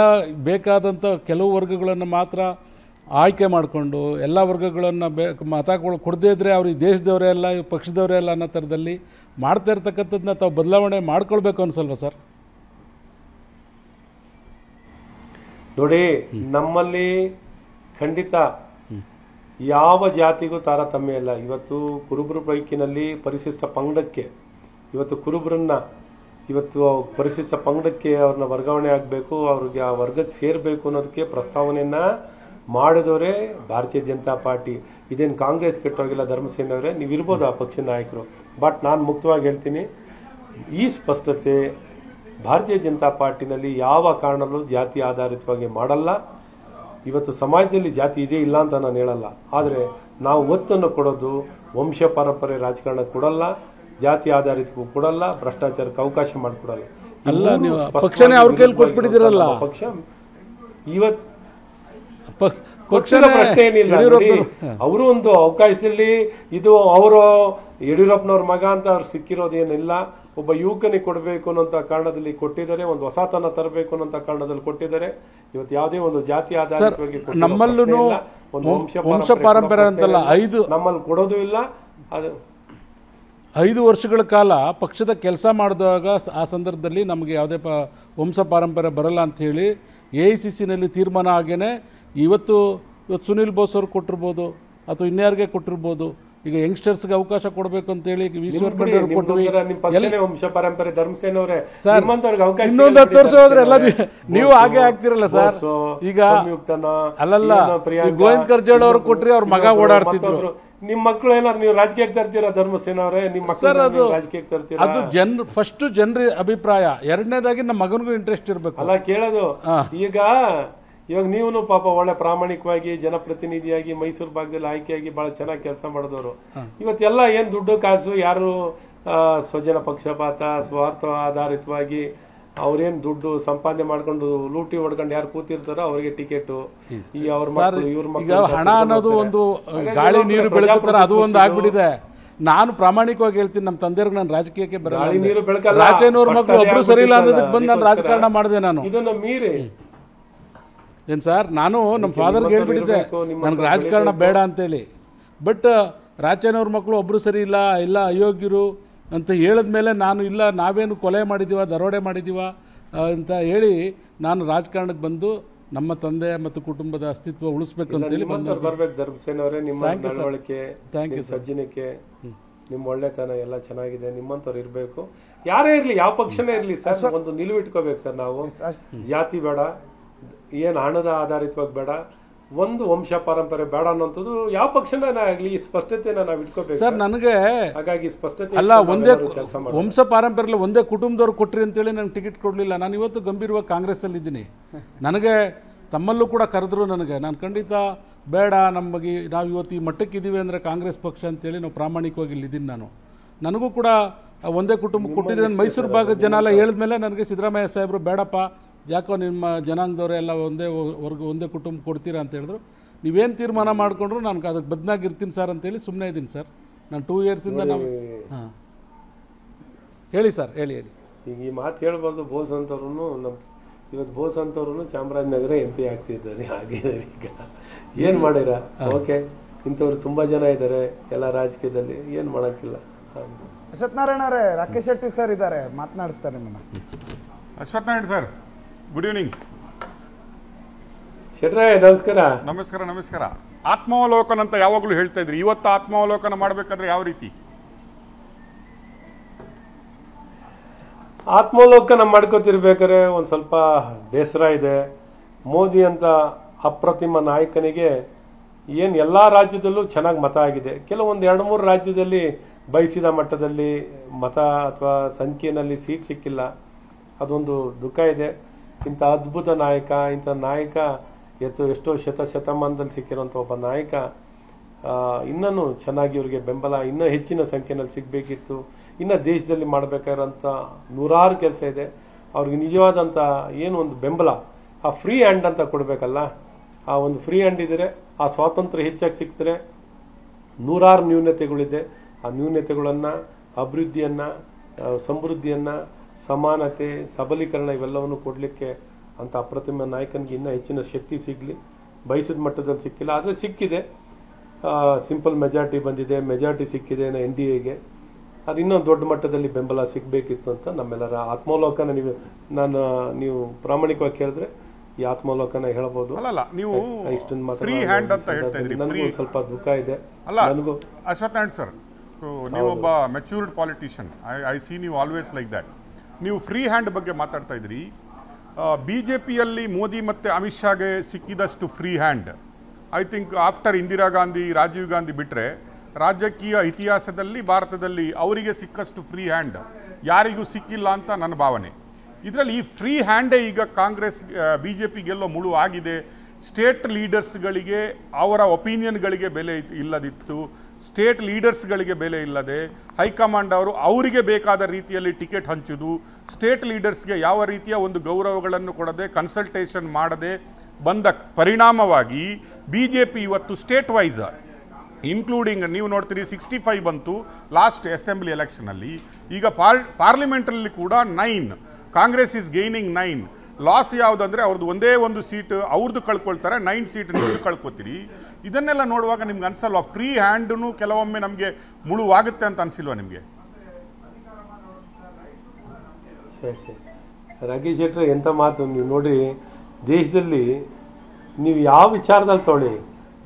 ಬೇಕಾದಂಥ ಕೆಲವು ವರ್ಗಗಳನ್ನು ಮಾತ್ರ ಆಯ್ಕೆ ಮಾಡಿಕೊಂಡು ಎಲ್ಲ ವರ್ಗಗಳನ್ನು ಬೇ ಮತ ಕೊಡದೇ ಇದ್ದರೆ ಅವ್ರು ಈ ದೇಶದವರೇ ಅಲ್ಲ ಪಕ್ಷದವರೇ ಅಲ್ಲ ಅನ್ನೋ ಥರದಲ್ಲಿ ಮಾಡ್ತಾ ಇರ್ತಕ್ಕಂಥದ್ದನ್ನ ತಾವು ಬದಲಾವಣೆ ಮಾಡ್ಕೊಳ್ಬೇಕು ಅನಿಸಲ್ವ ಸರ್ ನೋಡಿ ನಮ್ಮಲ್ಲಿ ಖಂಡಿತ ಯಾವ ಜಾತಿಗೂ ತಾರತಮ್ಯ ಇಲ್ಲ ಇವತ್ತು ಕುರುಬರು ಪೈಕಿನಲ್ಲಿ ಪರಿಶಿಷ್ಟ ಪಂಗಡಕ್ಕೆ ಇವತ್ತು ಕುರುಬರನ್ನ ಇವತ್ತು ಪರಿಶಿಷ್ಟ ಪಂಗಡಕ್ಕೆ ಅವ್ರನ್ನ ವರ್ಗಾವಣೆ ಆಗಬೇಕು ಅವ್ರಿಗೆ ಆ ವರ್ಗಕ್ಕೆ ಸೇರಬೇಕು ಅನ್ನೋದಕ್ಕೆ ಪ್ರಸ್ತಾವನೆಯನ್ನ ಮಾಡಿದವರೇ ಭಾರತೀಯ ಜನತಾ ಪಾರ್ಟಿ ಇದೇನು ಕಾಂಗ್ರೆಸ್ ಕೆಟ್ಟೋಗಿಲ್ಲ ಧರ್ಮಸೇನ ಅವರೇ ನೀವು ಇರ್ಬೋದು ಆ ಪಕ್ಷದ ನಾಯಕರು ಬಟ್ ನಾನು ಮುಕ್ತವಾಗಿ ಹೇಳ್ತೀನಿ ಈ ಸ್ಪಷ್ಟತೆ ಭಾರತೀಯ ಜನತಾ ಪಾರ್ಟಿನಲ್ಲಿ ಯಾವ ಕಾರಣಲ್ಲೂ ಜಾತಿ ಆಧಾರಿತವಾಗಿ ಮಾಡಲ್ಲ ಇವತ್ತು ಸಮಾಜದಲ್ಲಿ ಜಾತಿ ಇದೇ ಇಲ್ಲ ಅಂತ ನಾನು ಹೇಳಲ್ಲ ಆದರೆ ನಾವು ಒತ್ತನ್ನು ಕೊಡೋದು ವಂಶ ಪರಂಪರೆ ರಾಜಕಾರಣ ಕೊಡಲ್ಲ ಜಾತಿ ಆಧಾರಿತಕ್ಕೂ ಕೊಡಲ್ಲ ಭ್ರಷ್ಟಾಚಾರಕ್ಕೆ ಅವಕಾಶ ಮಾಡಿಕೊಡಲ್ಲ ಪಕ್ಷ ಇವತ್ತು ಏನಿಲ್ಲ ಅವರು ಒಂದು ಅವಕಾಶದಲ್ಲಿ ಇದು ಅವರು ಯಡಿಯೂರಪ್ಪನವ್ರ ಮಗ ಅಂತ ಅವ್ರು ಸಿಕ್ಕಿರೋದೇನಿಲ್ಲ ಒಬ್ಬ ಯುವಕನಿಗೆ ಕೊಡಬೇಕು ಅನ್ನೋಂಥ ಕಾರಣದಲ್ಲಿ ಕೊಟ್ಟಿದ್ದಾರೆ ಒಂದು ಹೊಸತನ ತರಬೇಕು ಅನ್ನೋಂಥ ಕಾರಣದಲ್ಲಿ ಕೊಟ್ಟಿದ್ದಾರೆ ಇವತ್ತು ಯಾವುದೇ ಒಂದು ಜಾತಿ ಆಧಾರಿತವಾಗಿ ನಮ್ಮಲ್ಲೂ ವಂಶ ಪಾರಂಪರ್ಯ ಅಂತಲ್ಲ ಐದು ನಮ್ಮಲ್ಲಿ ಕೊಡೋದು ಇಲ್ಲ ಅದು ಐದು ವರ್ಷಗಳ ಕಾಲ ಪಕ್ಷದ ಕೆಲಸ ಮಾಡಿದಾಗ ಆ ಸಂದರ್ಭದಲ್ಲಿ ನಮಗೆ ಯಾವುದೇ ಪ ವಂಶ ಪಾರಂಪರ್ಯ ಬರಲ್ಲ ಅಂಥೇಳಿ ಎ ಐ ಸಿ ಸಿನಲ್ಲಿ ತೀರ್ಮಾನ ಆಗೇನೆ ಇವತ್ತು ಇವತ್ತು ಸುನಿಲ್ ಬೋಸ್ ಅವ್ರಿಗೆ ಕೊಟ್ಟಿರ್ಬೋದು ಅಥವಾ ಇನ್ಯಾರಿಗೆ ಕೊಟ್ಟಿರ್ಬೋದು ಈಗ ಯಂಗ್ಸ್ಟರ್ಸ್ಗೆ ಅವಕಾಶ ಕೊಡಬೇಕು ಅಂತ ಹೇಳಿ ವಂಶ ಪರಂಪರೆ ಇನ್ನೊಂದು ಹತ್ತು ವರ್ಷ ಹೋದ್ರೆ ಎಲ್ಲ ನೀವು ಹಾಗೆ ಆಗ್ತಿರಲ್ಲ ಸರ್ ಈಗ ಅಲ್ಲಲ್ಲ ಗೋವಿಂದ ಕರ್ಜೋಳ ಅವ್ರು ಕೊಟ್ರಿ ಅವ್ರ ಮಗ ಓಡಾಡ್ತಿದ್ರು ನಿಮ್ ಮಕ್ಕಳು ಏನಾದ್ರು ನೀವು ರಾಜಕೀಯಕ್ಕೆ ತರ್ತೀರಾ ಧರ್ಮಸೇನ ಅವರೇ ನಿಮ್ಮ ಸರ್ ಅದು ರಾಜಕೀಯಕ್ಕೆ ತರ್ತೀರಾ ಅದು ಜನ್ ಫಸ್ಟ್ ಜನರ ಅಭಿಪ್ರಾಯ ಎರಡನೇದಾಗಿ ನಮ್ಮ ಮಗನಿಗೂ ಇಂಟ್ರೆಸ್ಟ್ ಇರಬೇಕು ಅಲ್ಲ ಕೇಳೋದು ಈಗ ಇವಾಗ ನೀವು ಪಾಪ ಒಳ್ಳೆ ಪ್ರಾಮಾಣಿಕವಾಗಿ ಜನಪ್ರತಿನಿಧಿಯಾಗಿ ಮೈಸೂರು ಭಾಗದಲ್ಲಿ ಆಯ್ಕೆಯಾಗಿ ಬಹಳ ಚೆನ್ನಾಗಿ ಕೆಲಸ ಮಾಡಿದವರು ಇವತ್ತೆಲ್ಲ ಏನ್ ದುಡ್ಡು ಕಾಸು ಯಾರು ಸ್ವಜನ ಪಕ್ಷಪಾತ ಸ್ವಾರ್ಥ ಆಧಾರಿತವಾಗಿ ಅವ್ರೇನ್ ದುಡ್ಡು ಸಂಪಾದನೆ ಮಾಡ್ಕೊಂಡು ಲೂಟಿ ಹೊಡ್ಕೊಂಡು ಯಾರು ಕೂತಿರ್ತಾರೋ ಅವ್ರಿಗೆ ಟಿಕೆಟ್ ಈ ಅವ್ರ ಹಣ ಅನ್ನೋದು ಒಂದು ಗಾಳಿ ನೀರು ಬೆಳಕು ಅದು ಒಂದು ಆಗ್ಬಿಟ್ಟಿದೆ ನಾನು ಪ್ರಾಮಾಣಿಕವಾಗಿ ಹೇಳ್ತೀನಿ ನಮ್ಮ ತಂದೆಯವ್ರಿಗೆ ನಾನು ರಾಜಕೀಯಕ್ಕೆ ಬರಲ್ಲ ರಾಜೇನೂರ್ ಮಕ್ಕಳು ಒಬ್ರು ಸರಿ ಇಲ್ಲ ಅನ್ನೋದಕ್ಕೆ ಬಂದು ನಾನು ರಾಜಕಾರಣ ಮಾಡಿದೆ ನಾನು ಇದನ್ನ ಮೀರಿ ಏನು ಸರ್ ನಾನು ನಮ್ಮ ಫಾದರ್ಗೆ ಹೇಳ್ಬಿಟ್ಟಿದ್ದೆ ನನಗೆ ರಾಜಕಾರಣ ಬೇಡ ಅಂತೇಳಿ ಬಟ್ ರಾಜ್ಯನವ್ರ ಮಕ್ಕಳು ಒಬ್ಬರು ಸರಿ ಇಲ್ಲ ಇಲ್ಲ ಅಯೋಗ್ಯರು ಅಂತ ಮೇಲೆ ನಾನು ಇಲ್ಲ ನಾವೇನು ಕೊಲೆ ಮಾಡಿದ್ದೀವ ದರೋಡೆ ಮಾಡಿದ್ದೀವ ಅಂತ ಹೇಳಿ ನಾನು ರಾಜಕಾರಣಕ್ಕೆ ಬಂದು ನಮ್ಮ ತಂದೆ ಮತ್ತು ಕುಟುಂಬದ ಅಸ್ತಿತ್ವ ಉಳಿಸ್ಬೇಕು ಅಂತೇಳಿ ಬಂದು ಯು ಸಜ್ಜನಿಕೆ ನಿಮ್ಮ ಒಳ್ಳೆತನ ಎಲ್ಲ ಚೆನ್ನಾಗಿದೆ ನಿಮ್ಮಂಥವ್ರು ಇರಬೇಕು ಯಾರೇ ಇರಲಿ ಯಾವ ಪಕ್ಷನೇ ಇರಲಿ ಸರ್ ಒಂದು ನಿಲುವಿಟ್ಕೋಬೇಕು ಸರ್ ನಾವು ಜಾತಿ ಬೇಡ ಏನು ಹಣದ ಆಧಾರಿತವಾಗಿ ಬೇಡ ಒಂದು ವಂಶ ಪರಂಪರೆ ಬೇಡ ಅನ್ನೋದು ಯಾವ ಪಕ್ಷನೇ ಆಗಲಿ ಸ್ಪಷ್ಟತೆನ ನಾವು ಇಟ್ಕೋಬೇಕು ಸರ್ ನನಗೆ ಹಾಗಾಗಿ ಸ್ಪಷ್ಟತೆ ಅಲ್ಲ ಒಂದೇ ವಂಶ ಪಾರಂಪರ್ಯಲ್ಲಿ ಒಂದೇ ಕುಟುಂಬದವ್ರು ಕೊಟ್ರಿ ಅಂತೇಳಿ ನನಗೆ ಟಿಕೆಟ್ ಕೊಡ್ಲಿಲ್ಲ ನಾನು ಇವತ್ತು ಗಂಭೀರವಾಗಿ ಕಾಂಗ್ರೆಸ್ಸಲ್ಲಿ ಇದ್ದೀನಿ ನನಗೆ ತಮ್ಮಲ್ಲೂ ಕೂಡ ಕರೆದ್ರು ನನಗೆ ನಾನು ಖಂಡಿತ ಬೇಡ ನಮಗೆ ನಾವು ಇವತ್ತು ಈ ಇದ್ದೀವಿ ಅಂದ್ರೆ ಕಾಂಗ್ರೆಸ್ ಪಕ್ಷ ಅಂತೇಳಿ ನಾವು ಪ್ರಾಮಾಣಿಕವಾಗಿ ಇದ್ದೀನಿ ನಾನು ನನಗೂ ಕೂಡ ಒಂದೇ ಕುಟುಂಬ ಕೊಟ್ಟಿದ್ರೆ ಮೈಸೂರು ಭಾಗದ ಜನ ಎಲ್ಲ ಹೇಳಿದ್ಮೇಲೆ ನನಗೆ ಸಿದ್ದರಾಮಯ್ಯ ಸಾಹೇಬರು ಬೇಡಪ್ಪ ಯಾಕೋ ನಿಮ್ಮ ಜನಾಂಗದವರೆಲ್ಲ ಒಂದೇ ವರ್ಗ ಒಂದೇ ಕುಟುಂಬ ಕೊಡ್ತೀರಾ ಅಂತ ಹೇಳಿದ್ರು ನೀವೇನು ತೀರ್ಮಾನ ಮಾಡಿಕೊಂಡ್ರು ನಾನು ಅದಕ್ಕೆ ಬದನಾಗಿರ್ತೀನಿ ಸರ್ ಅಂತೇಳಿ ಸುಮ್ಮನೆ ಇದ್ದೀನಿ ಸರ್ ನಾನು ಟೂ ಇಯರ್ಸಿಂದ ನಾವು ಹಾಂ ಹೇಳಿ ಸರ್ ಹೇಳಿ ಹೇಳಿ ಈಗ ಈ ಮಾತು ಹೇಳ್ಬಾರ್ದು ಬೋಸ್ ಅಂತವ್ರು ನಮ್ಮ ಇವತ್ತು ಬೋಸ್ ಅಂತವ್ರು ಚಾಮರಾಜನಗರ ಎಂ ಪಿ ಆಗ್ತಿದ್ದಾರೆ ಹಾಗೆ ಈಗ ಏನು ಮಾಡಿರ ಓಕೆ ಇಂಥವ್ರು ತುಂಬ ಜನ ಇದ್ದಾರೆ ಎಲ್ಲ ರಾಜಕೀಯದಲ್ಲಿ ಏನು ಮಾಡೋಕ್ಕಿಲ್ಲ ಅಶ್ವತ್ಥನಾರಾಯಣ ರೇ ರಾಕೇಶ್ ಶೆಟ್ಟಿ ಸರ್ ಇದ್ದಾರೆ ಮಾತನಾಡಿಸ್ತಾರೆ ನಿಮ್ಮನ್ನ ಅಶ್ವತ್ಥನಾರಾಯಣ ಸರ್ ಗುಡ್ ಈವ್ನಿಂಗ್ ನಮಸ್ಕಾರ ನಮಸ್ಕಾರ ನಮಸ್ಕಾರ ಆತ್ಮಾವಲೋಕನ ಅಂತ ಯಾವಾಗಲೂ ಹೇಳ್ತಾ ಇದ್ರಿ ಇವತ್ತು ಆತ್ಮಾವಲೋಕನ ಮಾಡಬೇಕಾದ್ರೆ ಯಾವ ರೀತಿ ಆತ್ಮಾವಲೋಕನ ಮಾಡ್ಕೋತಿರ್ಬೇಕಾದ್ರೆ ಒಂದು ಸ್ವಲ್ಪ ಬೇಸರ ಇದೆ ಮೋದಿ ಅಂತ ಅಪ್ರತಿಮ ನಾಯಕನಿಗೆ ಏನು ಎಲ್ಲ ರಾಜ್ಯದಲ್ಲೂ ಚೆನ್ನಾಗಿ ಮತ ಆಗಿದೆ ಕೆಲವೊಂದು ಎರಡು ಮೂರು ರಾಜ್ಯದಲ್ಲಿ ಬಯಸಿದ ಮಟ್ಟದಲ್ಲಿ ಮತ ಅಥವಾ ಸಂಖ್ಯೆಯಲ್ಲಿ ಸೀಟ್ ಸಿಕ್ಕಿಲ್ಲ ಅದೊಂದು ದುಃಖ ಇದೆ ಇಂಥ ಅದ್ಭುತ ನಾಯಕ ಇಂಥ ನಾಯಕ ಎತ್ತು ಎಷ್ಟೋ ಶತ ಶತಮಾನದಲ್ಲಿ ಸಿಕ್ಕಿರೋಂಥ ಒಬ್ಬ ನಾಯಕ ಇನ್ನೂ ಚೆನ್ನಾಗಿ ಇವರಿಗೆ ಬೆಂಬಲ ಇನ್ನೂ ಹೆಚ್ಚಿನ ಸಂಖ್ಯೆಯಲ್ಲಿ ಸಿಗಬೇಕಿತ್ತು ಇನ್ನು ದೇಶದಲ್ಲಿ ಮಾಡಬೇಕಾದಂಥ ನೂರಾರು ಕೆಲಸ ಇದೆ ಅವ್ರಿಗೆ ನಿಜವಾದಂಥ ಏನು ಒಂದು ಬೆಂಬಲ ಆ ಫ್ರೀ ಹ್ಯಾಂಡ್ ಅಂತ ಕೊಡಬೇಕಲ್ಲ ಆ ಒಂದು ಫ್ರೀ ಹ್ಯಾಂಡ್ ಇದ್ದರೆ ಆ ಸ್ವಾತಂತ್ರ್ಯ ಹೆಚ್ಚಾಗಿ ಸಿಕ್ತರೆ ನೂರಾರು ನ್ಯೂನತೆಗಳಿದೆ ಆ ನ್ಯೂನತೆಗಳನ್ನು ಅಭಿವೃದ್ಧಿಯನ್ನು ಸಮೃದ್ಧಿಯನ್ನು ಸಮಾನತೆ ಸಬಲೀಕರಣ ಇವೆಲ್ಲವನ್ನು ಕೊಡಲಿಕ್ಕೆ ಅಂತ ಅಪ್ರತಿಮ ನಾಯಕನಿಗೆ ಇನ್ನೂ ಹೆಚ್ಚಿನ ಶಕ್ತಿ ಸಿಗಲಿ ಬಯಸಿದ ಮಟ್ಟದಲ್ಲಿ ಸಿಕ್ಕಿಲ್ಲ ಆದರೆ ಸಿಕ್ಕಿದೆ ಸಿಂಪಲ್ ಮೆಜಾರಿಟಿ ಬಂದಿದೆ ಮೆಜಾರಿಟಿ ಸಿಕ್ಕಿದೆ ಎನ್ ಡಿ ಎಗೆ ಅದು ಇನ್ನೊಂದು ದೊಡ್ಡ ಮಟ್ಟದಲ್ಲಿ ಬೆಂಬಲ ಸಿಗಬೇಕಿತ್ತು ಅಂತ ನಮ್ಮೆಲ್ಲರ ಆತ್ಮಾವಲೋಕನ ನೀವು ನಾನು ನೀವು ಪ್ರಾಮಾಣಿಕವಾಗಿ ಕೇಳಿದ್ರೆ ಈ ಆತ್ಮಾವಲೋಕನ ಹೇಳ್ಬೋದು ನೀವು ಇಷ್ಟೊಂದು ನನಗೂ ಸ್ವಲ್ಪ ದುಃಖ ಇದೆ ನನಗೂ ಅಶ್ವಥ್ ಸರ್ ನೀವು ಒಬ್ಬ matured politician I I seen you always like that ನೀವು ಫ್ರೀ ಹ್ಯಾಂಡ್ ಬಗ್ಗೆ ಮಾತಾಡ್ತಾ ಇದ್ದೀರಿ ಬಿ ಜೆ ಪಿಯಲ್ಲಿ ಮೋದಿ ಮತ್ತು ಅಮಿತ್ ಶಾಗೆ ಸಿಕ್ಕಿದಷ್ಟು free hand I think after Indira Gandhi Rajiv Gandhi ಬಿಟ್ಟರೆ ರಾಜಕೀಯ ಇತಿಹಾಸದಲ್ಲಿ ಭಾರತದಲ್ಲಿ ಅವರಿಗೆ ಸಿಕ್ಕಷ್ಟು ಫ್ರೀ ಹ್ಯಾಂಡ್ ಯಾರಿಗೂ ಸಿಕ್ಕಿಲ್ಲ ಅಂತ ನನ್ನ ಭಾವನೆ ಇದರಲ್ಲಿ ಈ ಫ್ರೀ ಹ್ಯಾಂಡೇ ಈಗ ಕಾಂಗ್ರೆಸ್ ಬಿ ಜೆ ಗೆಲ್ಲೋ ಮುಳು ಆಗಿದೆ ಸ್ಟೇಟ್ ಲೀಡರ್ಸ್ಗಳಿಗೆ ಅವರ ಒಪಿನಿಯನ್ಗಳಿಗೆ ಬೆಲೆ ಇಲ್ಲದಿತ್ತು ಸ್ಟೇಟ್ ಲೀಡರ್ಸ್ಗಳಿಗೆ ಬೆಲೆ ಇಲ್ಲದೆ ಹೈಕಮಾಂಡ್ ಅವರು ಅವರಿಗೆ ಬೇಕಾದ ರೀತಿಯಲ್ಲಿ ಟಿಕೆಟ್ ಹಂಚುವುದು ಸ್ಟೇಟ್ ಲೀಡರ್ಸ್ಗೆ ಯಾವ ರೀತಿಯ ಒಂದು ಗೌರವಗಳನ್ನು ಕೊಡದೆ ಕನ್ಸಲ್ಟೇಷನ್ ಮಾಡದೆ ಬಂದ ಪರಿಣಾಮವಾಗಿ ಬಿ ಜೆ ಪಿ ಇವತ್ತು ಸ್ಟೇಟ್ ವೈಸ್ ಇನ್ಕ್ಲೂಡಿಂಗ್ ನೀವು ನೋಡ್ತೀರಿ ಸಿಕ್ಸ್ಟಿ ಫೈವ್ ಬಂತು ಲಾಸ್ಟ್ ಅಸೆಂಬ್ಲಿ ಎಲೆಕ್ಷನಲ್ಲಿ ಈಗ ಪಾರ್ ಪಾರ್ಲಿಮೆಂಟ್ರಲ್ಲಿ ಕೂಡ nine Congress is gaining nine loss ಯಾವುದಂದ್ರೆ ಅವ್ರದ್ದು ಒಂದೇ ಒಂದು ಸೀಟ್ ಅವ್ರದ್ದು ಕಳ್ಕೊಳ್ತಾರೆ ನೈನ್ ಸೀಟ್ ನೀವು ಕಳ್ಕೊತೀರಿ ಇದನ್ನೆಲ್ಲ ನೋಡುವಾಗ ನಿಮ್ಗೆ ಅನ್ಸಲ್ವಾ ಫ್ರೀ ಹ್ಯಾಂಡೂ ಕೆಲವೊಮ್ಮೆ ನಮಗೆ ಮುಳುವಾಗುತ್ತೆ ಅಂತ ಅನ್ಸಿಲ್ವಾ ನಿಮಗೆ ಸರಿ ಸರಿ ಎಂಥ ಮಾತು ನೀವು ನೋಡಿ ದೇಶದಲ್ಲಿ ನೀವು ಯಾವ ವಿಚಾರದಲ್ಲಿ ತೊಳಿ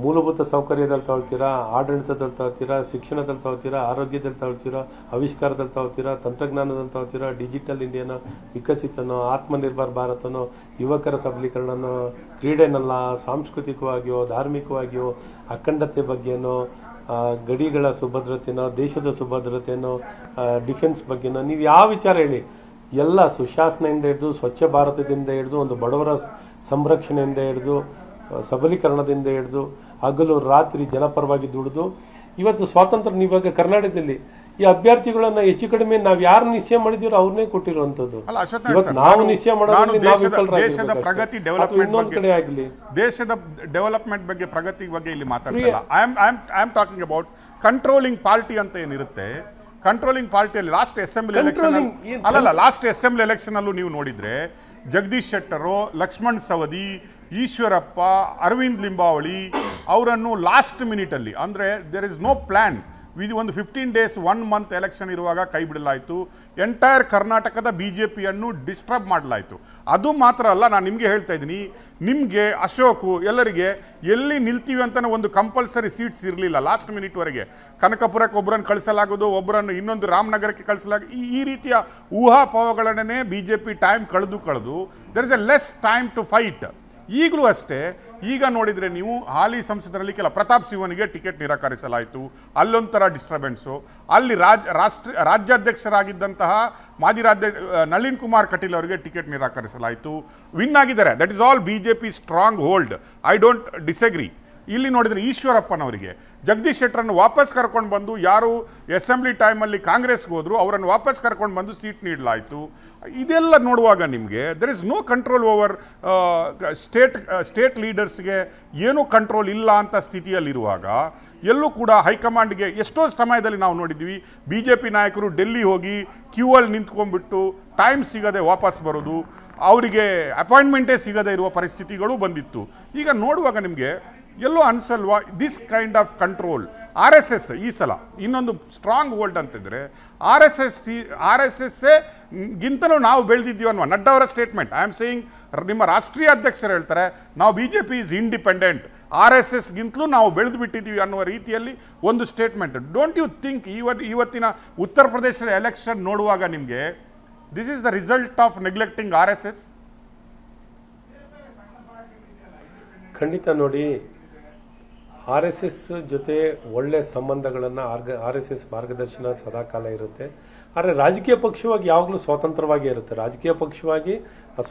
ಮೂಲಭೂತ ಸೌಕರ್ಯದಲ್ಲಿ ತಗೊಳ್ತೀರಾ ಆಡಳಿತದಲ್ಲಿ ತಗೊಳ್ತೀರಾ ಶಿಕ್ಷಣದಲ್ಲಿ ತಗೊಳ್ತೀರಾ ಆರೋಗ್ಯದಲ್ಲಿ ತಗೊಳ್ತೀರಾ ಆವಿಷ್ಕಾರದಲ್ಲಿ ತಗೊಳ್ತೀರಾ ತಂತ್ರಜ್ಞಾನದಲ್ಲಿ ತಗೊಳ್ತೀರಾ ಡಿಜಿಟಲ್ ಇಂಡಿಯಾನ ವಿಕಸಿತನೋ ಆತ್ಮನಿರ್ಭರ್ ಭಾರತನೋ ಯುವಕರ ಸಬಲೀಕರಣನೋ ಕ್ರೀಡೆನಲ್ಲ ಸಾಂಸ್ಕೃತಿಕವಾಗಿಯೋ ಧಾರ್ಮಿಕವಾಗಿಯೋ ಅಖಂಡತೆ ಬಗ್ಗೆನೋ ಗಡಿಗಳ ಸುಭದ್ರತೆನೋ ದೇಶದ ಸುಭದ್ರತೆನೋ ಡಿಫೆನ್ಸ್ ಬಗ್ಗೆನೋ ನೀವು ಯಾವ ವಿಚಾರ ಹೇಳಿ ಎಲ್ಲ ಸುಶಾಸನೆಯಿಂದ ಹಿಡಿದು ಸ್ವಚ್ಛ ಭಾರತದಿಂದ ಹಿಡಿದು ಒಂದು ಬಡವರ ಸಂರಕ್ಷಣೆಯಿಂದ ಹಿಡಿದು ಸಬಲೀಕರಣದಿಂದ ಹಿಡಿದು ಹಗಲು ರಾತ್ರಿ ಜನಪರವಾಗಿ ದುಡಿದು ಇವತ್ತು ಸ್ವಾತಂತ್ರ್ಯ ಇವಾಗ ಕರ್ನಾಟಕದಲ್ಲಿ ಈ ಅಭ್ಯರ್ಥಿಗಳನ್ನ ಹೆಚ್ಚು ಕಡಿಮೆ ನಾವ್ ಯಾರು ನಿಶ್ಚಯ ಮಾಡಿದಿರೋ ಅವ್ರನ್ನೇ ಕೊಟ್ಟಿರುವಂತದ್ದು ನಾವು ನಿಶ್ಚಯ ದೇಶದ ಪ್ರಗತಿ ಡೆವಲಪ್ಮೆಂಟ್ ದೇಶದ ಡೆವಲಪ್ಮೆಂಟ್ ಬಗ್ಗೆ ಪ್ರಗತಿ ಬಗ್ಗೆ ಇಲ್ಲಿ ಮಾತಾಡ್ತಿಲ್ಲ I am talking about controlling party ಅಂತ ಏನಿರುತ್ತೆ ಕಂಟ್ರೋಲಿಂಗ್ ಪಾರ್ಟಿಯಲ್ಲಿ ಲಾಸ್ಟ್ ಅಸೆಂಬ್ಲಿ ಎಲೆಕ್ಷನ್ ಅಲ್ಲಲ್ಲ ಲಾಸ್ಟ್ ಅಸೆಂಬ್ಲಿ ಎಲೆಕ್ಷನ್ ಅಲ್ಲೂ ನೀವು ನೋಡಿದ್ರೆ ಜಗದೀಶ್ ಶೆಟ್ಟರು ಲಕ್ಷ್ಮಣ್ ಸವದಿ ಈಶ್ವರಪ್ಪ ಅರವಿಂದ್ ಲಿಂಬಾವಳಿ ಅವರನ್ನು ಲಾಸ್ಟ್ ಮಿನಿಟಲ್ಲಿ ಅಂದರೆ ದೇರ್ ಇಸ್ ನೋ ಪ್ಲ್ಯಾನ್ ವಿಧಿ ಒಂದು fifteen days one month election ಇರುವಾಗ ಕೈ ಬಿಡಲಾಯಿತು ಎಂಟೈರ್ ಕರ್ನಾಟಕದ ಬಿ ಜೆ ಪಿಯನ್ನು ಡಿಸ್ಟರ್ಬ್ ಮಾಡಲಾಯಿತು ಅದು ಮಾತ್ರ ಅಲ್ಲ ನಾನು ನಿಮಗೆ ಹೇಳ್ತಾ ಇದ್ದೀನಿ ನಿಮಗೆ ಅಶೋಕು ಎಲ್ಲರಿಗೆ ಎಲ್ಲಿ ನಿಲ್ತೀವಿ ಅಂತ ಒಂದು ಕಂಪಲ್ಸರಿ ಸೀಟ್ಸ್ ಇರಲಿಲ್ಲ ಲಾಸ್ಟ್ ಮಿನಿಟ್ವರೆಗೆ ಕನಕಪುರಕ್ಕೆ ಒಬ್ಬರನ್ನು ಕಳಿಸಲಾಗೋದು ಒಬ್ಬರನ್ನು ಇನ್ನೊಂದು ರಾಮನಗರಕ್ಕೆ ಕಳಿಸಲಾಗ ಈ ರೀತಿಯ ಊಹಾಪೋಹಗಳನ್ನೇ ಬಿ ಜೆ ಪಿ ಟೈಮ್ ಕಳೆದು ಕಳೆದು there is a less time to fight ಈಗಲೂ ಅಷ್ಟೇ ಈಗ ನೋಡಿದರೆ ನೀವು ಹಾಲಿ ಸಂಸದರಲ್ಲಿ ಕೆಲ ಪ್ರತಾಪ್ ಸಿಂಹನಿಗೆ ಟಿಕೆಟ್ ನಿರಾಕರಿಸಲಾಯಿತು ಅಲ್ಲೊಂಥರ ಡಿಸ್ಟರ್ಬೆನ್ಸು ಅಲ್ಲಿ ರಾಜ್ ರಾಷ್ಟ್ರ ರಾಜ್ಯಾಧ್ಯಕ್ಷರಾಗಿದ್ದಂತಹ ಮಾಜಿ ರಾಜ್ಯ ನಳಿನ್ ಕುಮಾರ್ ಕಟೀಲ್ ಅವರಿಗೆ ಟಿಕೆಟ್ ನಿರಾಕರಿಸಲಾಯಿತು ವಿನ್ ಆಗಿದ್ದಾರೆ that is all B J P stronghold I don't disagree ಇಲ್ಲಿ ನೋಡಿದರೆ ಈಶ್ವರಪ್ಪನವರಿಗೆ ಜಗದೀಶ್ ಶೆಟ್ಟರನ್ನು ವಾಪಸ್ ಕರ್ಕೊಂಡು ಬಂದು ಯಾರು ಅಸೆಂಬ್ಲಿ ಟೈಮಲ್ಲಿ ಕಾಂಗ್ರೆಸ್ಗೆ ಹೋದ್ರು ಅವರನ್ನು ವಾಪಸ್ ಕರ್ಕೊಂಡು ಬಂದು ಸೀಟ್ ನೀಡಲಾಯಿತು ಇದೆಲ್ಲ ನೋಡುವಾಗ ನಿಮಗೆ there is no control over state state ಲೀಡರ್ಸ್ಗೆ ಏನೂ ಕಂಟ್ರೋಲ್ ಇಲ್ಲ ಅಂತ ಸ್ಥಿತಿಯಲ್ಲಿರುವಾಗ ಎಲ್ಲೂ ಕೂಡ ಹೈಕಮಾಂಡ್ಗೆ ಎಷ್ಟೋ ಸಮಯದಲ್ಲಿ ನಾವು ನೋಡಿದ್ವಿ ಬಿ ಜೆ ಪಿ ನಾಯಕರು ಡೆಲ್ಲಿ ಹೋಗಿ ಕ್ಯೂ ಅಲ್ಲಿ ನಿಂತ್ಕೊಂಡ್ಬಿಟ್ಟು ಟೈಮ್ ಸಿಗದೆ ವಾಪಸ್ ಬರೋದು ಅವರಿಗೆ ಅಪಾಯಿಂಟ್ಮೆಂಟೇ ಸಿಗದೇ ಇರುವ ಪರಿಸ್ಥಿತಿಗಳು ಬಂದಿತ್ತು ಈಗ ನೋಡುವಾಗ ನಿಮಗೆ ಎಲ್ಲೋ ಅನ್ಸಲ್ವಾ this kind of control R S S ಈ ಸಲ ಇನ್ನೊಂದು ಸ್ಟ್ರಾಂಗ್ ಹೋಲ್ಡ್ ಅಂತಿದ್ರೆ R S S R S S ಗಿಂತಲೂ ನಾವು ಬೆಳೆದಿದ್ದೀವಿ ಅನ್ನುವ ನಡ್ಡವರ ಸ್ಟೇಟ್ಮೆಂಟ್ ಐ ಆಮ್ ಸೇಯಿಂಗ್ ನಿಮ್ಮ ರಾಷ್ಟ್ರೀಯ ಅಧ್ಯಕ್ಷರು ಹೇಳ್ತಾರೆ ನಾವು B J P is independent R S ಎಸ್ಗಿಂತಲೂ ನಾವು ಬೆಳೆದು ಬಿಟ್ಟಿದ್ದೀವಿ ಅನ್ನುವ ರೀತಿಯಲ್ಲಿ ಒಂದು ಸ್ಟೇಟ್ಮೆಂಟ್ ಡೋಂಟ್ ಯು ಥಿಂಕ್ ಇವತ್ತು ಇವತ್ತಿನ ಉತ್ತರ ಪ್ರದೇಶದ ಎಲೆಕ್ಷನ್ ನೋಡುವಾಗ ನಿಮಗೆ this is the result of neglecting R S S ಖಂಡಿತ ನೋಡಿ ಆರ್ ಎಸ್ ಎಸ್ ಜೊತೆ ಒಳ್ಳೆ ಸಂಬಂಧಗಳನ್ನು ಆರ್ಗ ಆರ್ ಎಸ್ ಎಸ್ ಮಾರ್ಗದರ್ಶನ ಸದಾಕಾಲ ಇರುತ್ತೆ ಆದರೆ ರಾಜಕೀಯ ಪಕ್ಷವಾಗಿ ಯಾವಾಗಲೂ ಸ್ವತಂತ್ರವಾಗಿ ಇರುತ್ತೆ ರಾಜಕೀಯ ಪಕ್ಷವಾಗಿ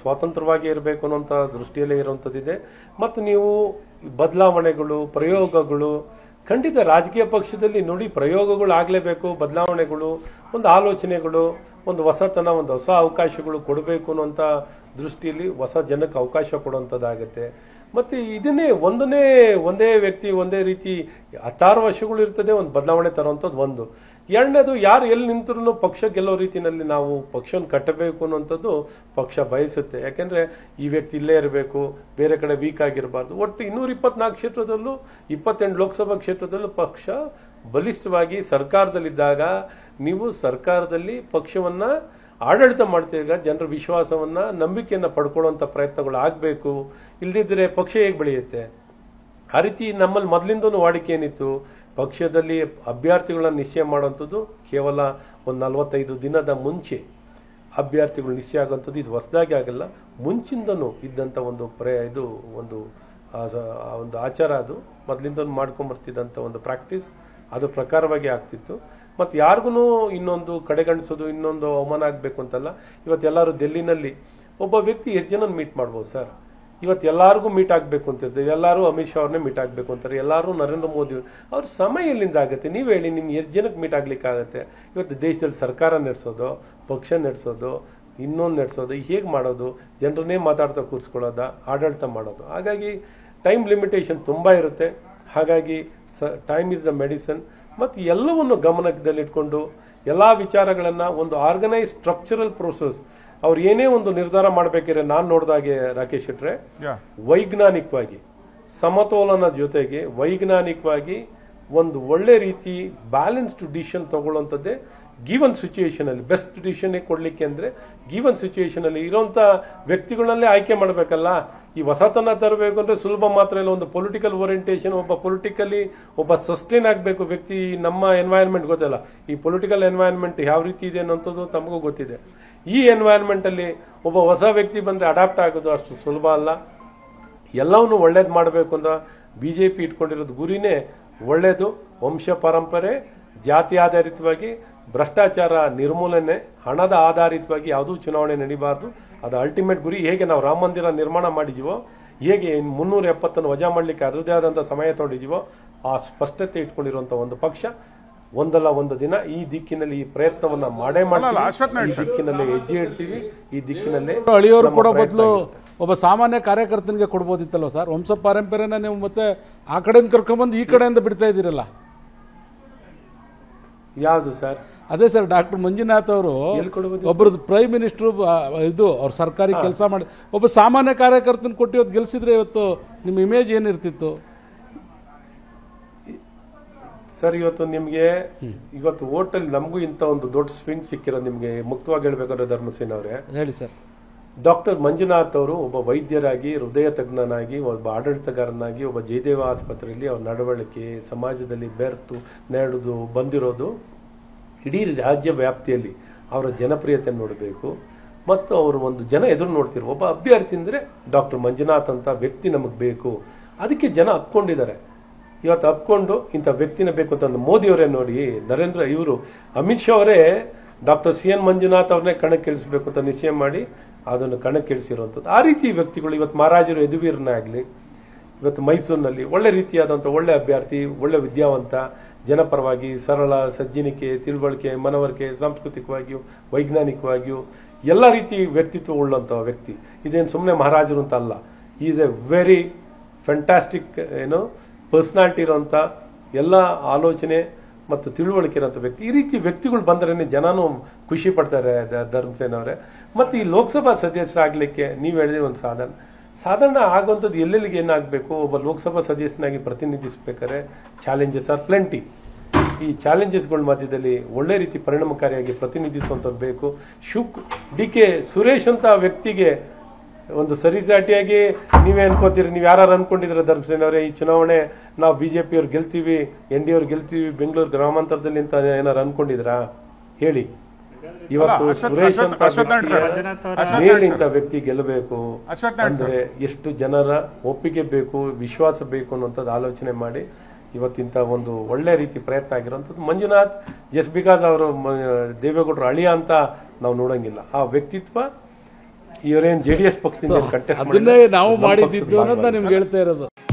ಸ್ವತಂತ್ರವಾಗಿ ಇರಬೇಕು ಅನ್ನೋಂಥ ದೃಷ್ಟಿಯಲ್ಲೇ ಇರುವಂಥದ್ದಿದೆ ಮತ್ತು ನೀವು ಬದಲಾವಣೆಗಳು ಪ್ರಯೋಗಗಳು ಖಂಡಿತ ರಾಜಕೀಯ ಪಕ್ಷದಲ್ಲಿ ನೋಡಿ ಪ್ರಯೋಗಗಳು ಆಗಲೇಬೇಕು ಬದಲಾವಣೆಗಳು ಒಂದು ಆಲೋಚನೆಗಳು ಒಂದು ಹೊಸತನ ಒಂದು ಹೊಸ ಅವಕಾಶಗಳು ಕೊಡಬೇಕು ಅನ್ನೋಂಥ ದೃಷ್ಟಿಯಲ್ಲಿ ಹೊಸ ಜನಕ್ಕೆ ಅವಕಾಶ ಕೊಡುವಂಥದ್ದಾಗುತ್ತೆ ಮತ್ತು ಇದನ್ನೇ ಒಂದನೇ ಒಂದೇ ವ್ಯಕ್ತಿ ಒಂದೇ ರೀತಿ ಹತ್ತಾರು ವರ್ಷಗಳು ಇರ್ತದೆ ಒಂದು ಬದಲಾವಣೆ ತರುವಂಥದ್ದು ಒಂದು ಎರಡನೇದು ಯಾರು ಎಲ್ಲಿ ನಿಂತರೂ ಪಕ್ಷ ಗೆಲ್ಲೋ ರೀತಿಯಲ್ಲಿ ನಾವು ಪಕ್ಷವನ್ನು ಕಟ್ಟಬೇಕು ಅನ್ನೋಂಥದ್ದು ಪಕ್ಷ ಬಯಸುತ್ತೆ ಯಾಕೆಂದರೆ ಈ ವ್ಯಕ್ತಿ ಇಲ್ಲೇ ಇರಬೇಕು ಬೇರೆ ಕಡೆ ವೀಕ್ ಆಗಿರಬಾರ್ದು ಒಟ್ಟು ಇನ್ನೂರ ಇಪ್ಪತ್ನಾಲ್ಕು ಕ್ಷೇತ್ರದಲ್ಲೂ ಇಪ್ಪತ್ತೆಂಟು ಲೋಕಸಭಾ ಕ್ಷೇತ್ರದಲ್ಲೂ ಪಕ್ಷ ಬಲಿಷ್ಠವಾಗಿ ಸರ್ಕಾರದಲ್ಲಿದ್ದಾಗ ನೀವು ಸರ್ಕಾರದಲ್ಲಿ ಪಕ್ಷವನ್ನು ಆಡಳಿತ ಮಾಡ್ತಿರೋ ಜನರ ವಿಶ್ವಾಸವನ್ನ ನಂಬಿಕೆಯನ್ನ ಪಡ್ಕೊಳ್ಳುವಂಥ ಪ್ರಯತ್ನಗಳು ಆಗಬೇಕು ಇಲ್ದಿದ್ರೆ ಪಕ್ಷ ಹೇಗೆ ಬೆಳೆಯುತ್ತೆ ಆ ರೀತಿ ನಮ್ಮಲ್ಲಿ ಮೊದಲಿಂದ ವಾಡಿಕೆ ಏನಿತ್ತು ಪಕ್ಷದಲ್ಲಿ ಅಭ್ಯರ್ಥಿಗಳನ್ನ ನಿಶ್ಚಯ ಮಾಡುವಂಥದ್ದು ಕೇವಲ ಒಂದು ನಲವತ್ತೈದು ದಿನದ ಮುಂಚೆ ಅಭ್ಯರ್ಥಿಗಳು ನಿಶ್ಚಯ ಆಗುವಂಥದ್ದು ಇದು ಹೊಸದಾಗಿ ಆಗಲ್ಲ ಮುಂಚಿಂದನೂ ಇದ್ದಂಥ ಒಂದು ಪ್ರಯ ಇದು ಒಂದು ಒಂದು ಆಚಾರ ಅದು ಮೊದಲಿಂದನೂ ಮಾಡ್ಕೊಂಬರ್ತಿದ್ದಂಥ ಒಂದು ಪ್ರಾಕ್ಟೀಸ್ ಅದು ಪ್ರಕಾರವಾಗಿ ಆಗ್ತಿತ್ತು ಮತ್ತು ಯಾರಿಗೂ ಇನ್ನೊಂದು ಕಡೆಗಣಿಸೋದು ಇನ್ನೊಂದು ಅವಮಾನ ಆಗಬೇಕು ಅಂತಲ್ಲ ಇವತ್ತು ಎಲ್ಲರೂ ಡೆಲ್ಲಿನಲ್ಲಿ ಒಬ್ಬ ವ್ಯಕ್ತಿ ಎಷ್ಟು ಜನ ಮೀಟ್ ಮಾಡ್ಬೋದು ಸರ್ ಇವತ್ತು ಎಲ್ಲರಿಗೂ ಮೀಟ್ ಆಗಬೇಕು ಅಂತ ಅಂತಿರ್ತಾರೆ ಎಲ್ಲರೂ ಅಮಿತ್ ಶಾ ಅವ್ರನ್ನೇ ಮೀಟ್ ಆಗಬೇಕು ಅಂತಾರೆ ಎಲ್ಲರೂ ನರೇಂದ್ರ ಮೋದಿ ಅವ್ರ ಸಮಯ ಎಲ್ಲಿಂದ ಆಗುತ್ತೆ ನೀವು ಹೇಳಿ ನಿಮ್ಗೆ ಎಷ್ಟು ಜನಕ್ಕೆ ಮೀಟ್ ಆಗ್ಲಿಕ್ಕಾಗತ್ತೆ ಇವತ್ತು ದೇಶದಲ್ಲಿ ಸರ್ಕಾರ ನಡೆಸೋದು ಪಕ್ಷ ನಡೆಸೋದು ಇನ್ನೊಂದು ನಡೆಸೋದು ಹೇಗೆ ಮಾಡೋದು ಜನರನ್ನೇ ಮಾತಾಡ್ತಾ ಕೂರಿಸ್ಕೊಳ್ಳೋದ ಆಡಳಿತ ಮಾಡೋದು ಹಾಗಾಗಿ ಟೈಮ್ ಲಿಮಿಟೇಷನ್ ತುಂಬ ಇರುತ್ತೆ ಹಾಗಾಗಿ ಸ ಟೈಮ್ ಇಸ್ ದ ಮೆಡಿಸನ್ ಮತ್ತು ಎಲ್ಲವನ್ನು ಗಮನದಲ್ಲಿಟ್ಕೊಂಡು ಎಲ್ಲ ವಿಚಾರಗಳನ್ನು ಒಂದು ಆರ್ಗನೈಸ್ ಸ್ಟ್ರಕ್ಚರಲ್ ಪ್ರೋಸೆಸ್ ಅವ್ರು ಏನೇ ಒಂದು ನಿರ್ಧಾರ ಮಾಡಬೇಕಿದ್ರೆ ನಾನು ನೋಡಿದಾಗೆ ರಾಕೇಶ್ ಶೆಟ್ರೆ ವೈಜ್ಞಾನಿಕವಾಗಿ ಸಮತೋಲನ ಜೊತೆಗೆ ವೈಜ್ಞಾನಿಕವಾಗಿ ಒಂದು ಒಳ್ಳೆ ರೀತಿ ಬ್ಯಾಲೆನ್ಸ್ಡ್ ಡಿಸಿಷನ್ ತಗೊಳ್ಳುವಂಥದ್ದೇ ಗೀವನ್ ಅಲ್ಲಿ ಬೆಸ್ಟ್ ಕೊಡ್ಲಿಕ್ಕೆ ಕೊಡಲಿಕ್ಕೆ ಅಂದರೆ ಗೀವನ್ ಸಿಚುಯೇಷನಲ್ಲಿ ಇರೋಂಥ ವ್ಯಕ್ತಿಗಳಲ್ಲೇ ಆಯ್ಕೆ ಮಾಡಬೇಕಲ್ಲ ಈ ಹೊಸತನ ತರಬೇಕು ಅಂದ್ರೆ ಸುಲಭ ಮಾತ್ರ ಇಲ್ಲ ಒಂದು ಪೊಲಿಟಿಕಲ್ ಓರಿಯಂಟೇಷನ್ ಒಬ್ಬ ಪೊಲಿಟಿಕಲಿ ಒಬ್ಬ ಸಸ್ಟೈನ್ ಆಗಬೇಕು ವ್ಯಕ್ತಿ ನಮ್ಮ ಎನ್ವೈರ್ಮೆಂಟ್ ಗೊತ್ತಲ್ಲ ಈ ಪೊಲಿಟಿಕಲ್ ಎನ್ವೈರ್ಮೆಂಟ್ ಯಾವ ರೀತಿ ಇದೆ ಅನ್ನೋಂಥದ್ದು ತಮಗೂ ಗೊತ್ತಿದೆ ಈ ಎನ್ವೈರ್ಮೆಂಟಲ್ಲಿ ಒಬ್ಬ ಹೊಸ ವ್ಯಕ್ತಿ ಬಂದರೆ ಅಡಾಪ್ಟ್ ಆಗೋದು ಅಷ್ಟು ಸುಲಭ ಅಲ್ಲ ಎಲ್ಲವನ್ನು ಒಳ್ಳೇದು ಮಾಡಬೇಕು ಅಂತ ಬಿ ಜೆ ಪಿ ಇಟ್ಕೊಂಡಿರೋದು ಗುರಿನೇ ಒಳ್ಳೆಯದು ವಂಶ ಪರಂಪರೆ ಜಾತಿ ಆಧಾರಿತವಾಗಿ ಭ್ರಷ್ಟಾಚಾರ ನಿರ್ಮೂಲನೆ ಹಣದ ಆಧಾರಿತವಾಗಿ ಯಾವುದೂ ಚುನಾವಣೆ ನಡೀಬಾರ್ದು ಅದು ಅಲ್ಟಿಮೇಟ್ ಗುರಿ ಹೇಗೆ ನಾವು ರಾಮ ಮಂದಿರ ನಿರ್ಮಾಣ ಮಾಡಿದೀವೋ ಹೇಗೆ ಮುನ್ನೂರ ಎಪ್ಪತ್ತನ್ನು ವಜಾ ಮಾಡಲಿಕ್ಕೆ ಅದರದೇ ಆದಂಥ ಸಮಯ ತೊಗೊಂಡಿದ್ದೀವೋ ಆ ಸ್ಪಷ್ಟತೆ ಇಟ್ಕೊಂಡಿರುವಂಥ ಒಂದು ಪಕ್ಷ ಒಂದಲ್ಲ ಒಂದು ದಿನ ಈ ದಿಕ್ಕಿನಲ್ಲಿ ಈ ಪ್ರಯತ್ನವನ್ನ ಮಾಡೇ ಈ ದಿಕ್ಕಿನಲ್ಲಿ ಹೆಜ್ಜೆ ಇಡ್ತೀವಿ ಈ ದಿಕ್ಕಿನಲ್ಲಿ ಅಳಿಯೋರು ಕೊಡೋ ಬದಲು ಒಬ್ಬ ಸಾಮಾನ್ಯ ಕಾರ್ಯಕರ್ತನಿಗೆ ಕೊಡ್ಬೋದಿತ್ತಲ್ವ ಸರ್ ವಂಶ ಪಾರಂಪರ್ಯನ ನೀವು ಮತ್ತೆ ಆ ಕಡೆಯಿಂದ ಕರ್ಕೊಂಡ್ಬಂದು ಈ ಕಡೆಯಿಂದ ಬಿಡ್ತಾ ಇದ್ದೀರಲ್ಲ ಯಾವುದು ಸರ್ ಅದೇ ಸರ್ ಡಾಕ್ಟರ್ ಮಂಜುನಾಥ್ ಅವರು ಒಬ್ಬರು ಪ್ರೈಮ್ ಮಿನಿಸ್ಟರ್ ಇದು ಅವ್ರ ಸರ್ಕಾರಿ ಕೆಲಸ ಮಾಡಿ ಒಬ್ಬ ಸಾಮಾನ್ಯ ಕಾರ್ಯಕರ್ತನ ಕೊಟ್ಟು ಇವತ್ತು ಗೆಲ್ಸಿದ್ರೆ ಇವತ್ತು ನಿಮ್ಮ ಇಮೇಜ್ ಏನಿರ್ತಿತ್ತು ಸರ್ ಇವತ್ತು ನಿಮಗೆ ಇವತ್ತು ಓಟಲ್ ನಮಗೂ ಇಂಥ ಒಂದು ದೊಡ್ಡ ಸ್ವಿಂಗ್ ಸಿಕ್ಕಿರೋ ನಿಮಗೆ ಮುಕ್ತವಾಗಿ ಹೇಳ್ಬೇಕಂದ್ರೆ ಧರ್ಮಸೇನ ಅವರೇ ಹೇಳಿ ಸರ್ ಡಾಕ್ಟರ್ ಮಂಜುನಾಥ್ ಅವರು ಒಬ್ಬ ವೈದ್ಯರಾಗಿ ಹೃದಯ ತಜ್ಞನಾಗಿ ಒಬ್ಬ ಆಡಳಿತಗಾರನಾಗಿ ಒಬ್ಬ ಜಯದೇವ ಆಸ್ಪತ್ರೆಯಲ್ಲಿ ಅವ್ರ ನಡವಳಿಕೆ ಸಮಾಜದಲ್ಲಿ ಬೆರೆತು ನಡೆದು ಬಂದಿರೋದು ಇಡೀ ರಾಜ್ಯ ವ್ಯಾಪ್ತಿಯಲ್ಲಿ ಅವರ ಜನಪ್ರಿಯತೆ ನೋಡಬೇಕು ಮತ್ತು ಅವರು ಒಂದು ಜನ ಎದುರು ನೋಡ್ತಿರು ಒಬ್ಬ ಅಭ್ಯರ್ಥಿ ಅಂದರೆ ಡಾಕ್ಟರ್ ಮಂಜುನಾಥ್ ಅಂತ ವ್ಯಕ್ತಿ ನಮಗೆ ಬೇಕು ಅದಕ್ಕೆ ಜನ ಅಪ್ಕೊಂಡಿದ್ದಾರೆ ಇವತ್ತು ಅಪ್ಕೊಂಡು ಇಂಥ ವ್ಯಕ್ತಿನ ಬೇಕು ಅಂತ ಮೋದಿಯವರೇ ನೋಡಿ ನರೇಂದ್ರ ಇವರು ಅಮಿತ್ ಶಾ ಅವರೇ ಡಾಕ್ಟರ್ ಸಿ ಎನ್ ಮಂಜುನಾಥ್ ಅವ್ರನ್ನೇ ಕಣಕ್ಕಿಳಿಸ್ಬೇಕು ಅಂತ ನಿಶ್ಚಯ ಮಾಡಿ ಅದನ್ನು ಕಣಕ್ಕಿಳಿಸಿರುವಂಥದ್ದು ಆ ರೀತಿ ವ್ಯಕ್ತಿಗಳು ಇವತ್ತು ಮಹಾರಾಜರು ಯದುವೀರನಾಗಲಿ ಇವತ್ತು ಮೈಸೂರಿನಲ್ಲಿ ಒಳ್ಳೆ ರೀತಿಯಾದಂಥ ಒಳ್ಳೆ ಅಭ್ಯರ್ಥಿ ಒಳ್ಳೆ ವಿದ್ಯಾವಂತ ಜನಪರವಾಗಿ ಸರಳ ಸಜ್ಜನಿಕೆ ತಿಳುವಳಿಕೆ ಮನವರಿಕೆ ಸಾಂಸ್ಕೃತಿಕವಾಗಿಯೂ ವೈಜ್ಞಾನಿಕವಾಗಿಯೂ ಎಲ್ಲ ರೀತಿ ವ್ಯಕ್ತಿತ್ವ ಉಳ್ಳಂಥ ವ್ಯಕ್ತಿ ಇದೇನು ಸುಮ್ಮನೆ ಮಹಾರಾಜರು ಅಂತ ಅಲ್ಲ ಈಸ್ ಎ ವೆರಿ ಫ್ಯಾಂಟಾಸ್ಟಿಕ್ ಏನು ಪರ್ಸ್ನಾಲ್ಟಿ ಇರೋಂಥ ಎಲ್ಲ ಆಲೋಚನೆ ಮತ್ತು ತಿಳುವಳಿಕೆ ಇರೋಂಥ ವ್ಯಕ್ತಿ ಈ ರೀತಿ ವ್ಯಕ್ತಿಗಳು ಬಂದರೇನೆ ಜನನೂ ಖುಷಿ ಪಡ್ತಾರೆ ಧರ್ಮಸೇನ ಅವರೇ ಮತ್ತು ಈ ಲೋಕಸಭಾ ಸದಸ್ಯರಾಗಲಿಕ್ಕೆ ನೀವು ಹೇಳಿದ್ರೆ ಒಂದು ಸಾಧನ ಸಾಧಾರಣ ಆಗುವಂಥದ್ದು ಎಲ್ಲೆಲ್ಲಿಗೆ ಏನಾಗಬೇಕು ಒಬ್ಬ ಲೋಕಸಭಾ ಸದಸ್ಯನಾಗಿ ಪ್ರತಿನಿಧಿಸಬೇಕಾದ್ರೆ ಚಾಲೆಂಜಸ್ ಆರ್ ಪ್ಲೆಂಟಿ ಈ ಚಾಲೆಂಜಸ್ಗಳ ಮಧ್ಯದಲ್ಲಿ ಒಳ್ಳೆ ರೀತಿ ಪರಿಣಾಮಕಾರಿಯಾಗಿ ಪ್ರತಿನಿಧಿಸುವಂಥದ್ದು ಬೇಕು ಶುಕ್ ಡಿ ಕೆ ಸುರೇಶ್ ಅಂತ ವ್ಯಕ್ತಿಗೆ ಒಂದು ಸರಿಸಾಟಿಯಾಗಿ ನೀವೇ ಅನ್ಕೋತೀರಿ ನೀವು ಯಾರು ಧರ್ಮಸೇನ ಅವರೇ ಈ ಚುನಾವಣೆ ನಾವು ಬಿ ಜೆ ಗೆಲ್ತೀವಿ ಎನ್ ಡಿ ಅವ್ರು ಗೆಲ್ತೀವಿ ಬೆಂಗಳೂರು ಗ್ರಾಮಾಂತರದಲ್ಲಿ ಅಂತ ಏನಾರು ಹೇಳಿ ಇವತ್ತು ಸುರೇಶ್ ಅಂತ ವ್ಯಕ್ತಿ ಗೆಲ್ಲಬೇಕು ಅಂದ್ರೆ ಎಷ್ಟು ಜನರ ಒಪ್ಪಿಗೆ ಬೇಕು ವಿಶ್ವಾಸ ಬೇಕು ಅನ್ನೋಂಥದ್ದು ಆಲೋಚನೆ ಮಾಡಿ ಇವತ್ತಿಂತ ಒಂದು ಒಳ್ಳೆ ರೀತಿ ಪ್ರಯತ್ನ ಆಗಿರುವಂಥದ್ದು ಮಂಜುನಾಥ್ ಜಸ್ಟ್ ಬಿಕಾಸ್ ಅವರು ದೇವೇಗೌಡರು ಅಳಿಯ ಅಂತ ನಾವು ನೋಡಂಗಿಲ್ಲ ಆ ವ್ಯಕ್ತಿತ್ವ ಇವರೇನು ಜೆ ಡಿ ಎಸ್ ಪಕ್ಷದಿಂದ ಅದನ್ನೇ ನಾವು ಮಾಡಿದ್ದು ಅನ್ನೋದು ನಾನು ನಿಮ್ಗೆ ಹೇಳ್ತಾ ಇರೋದು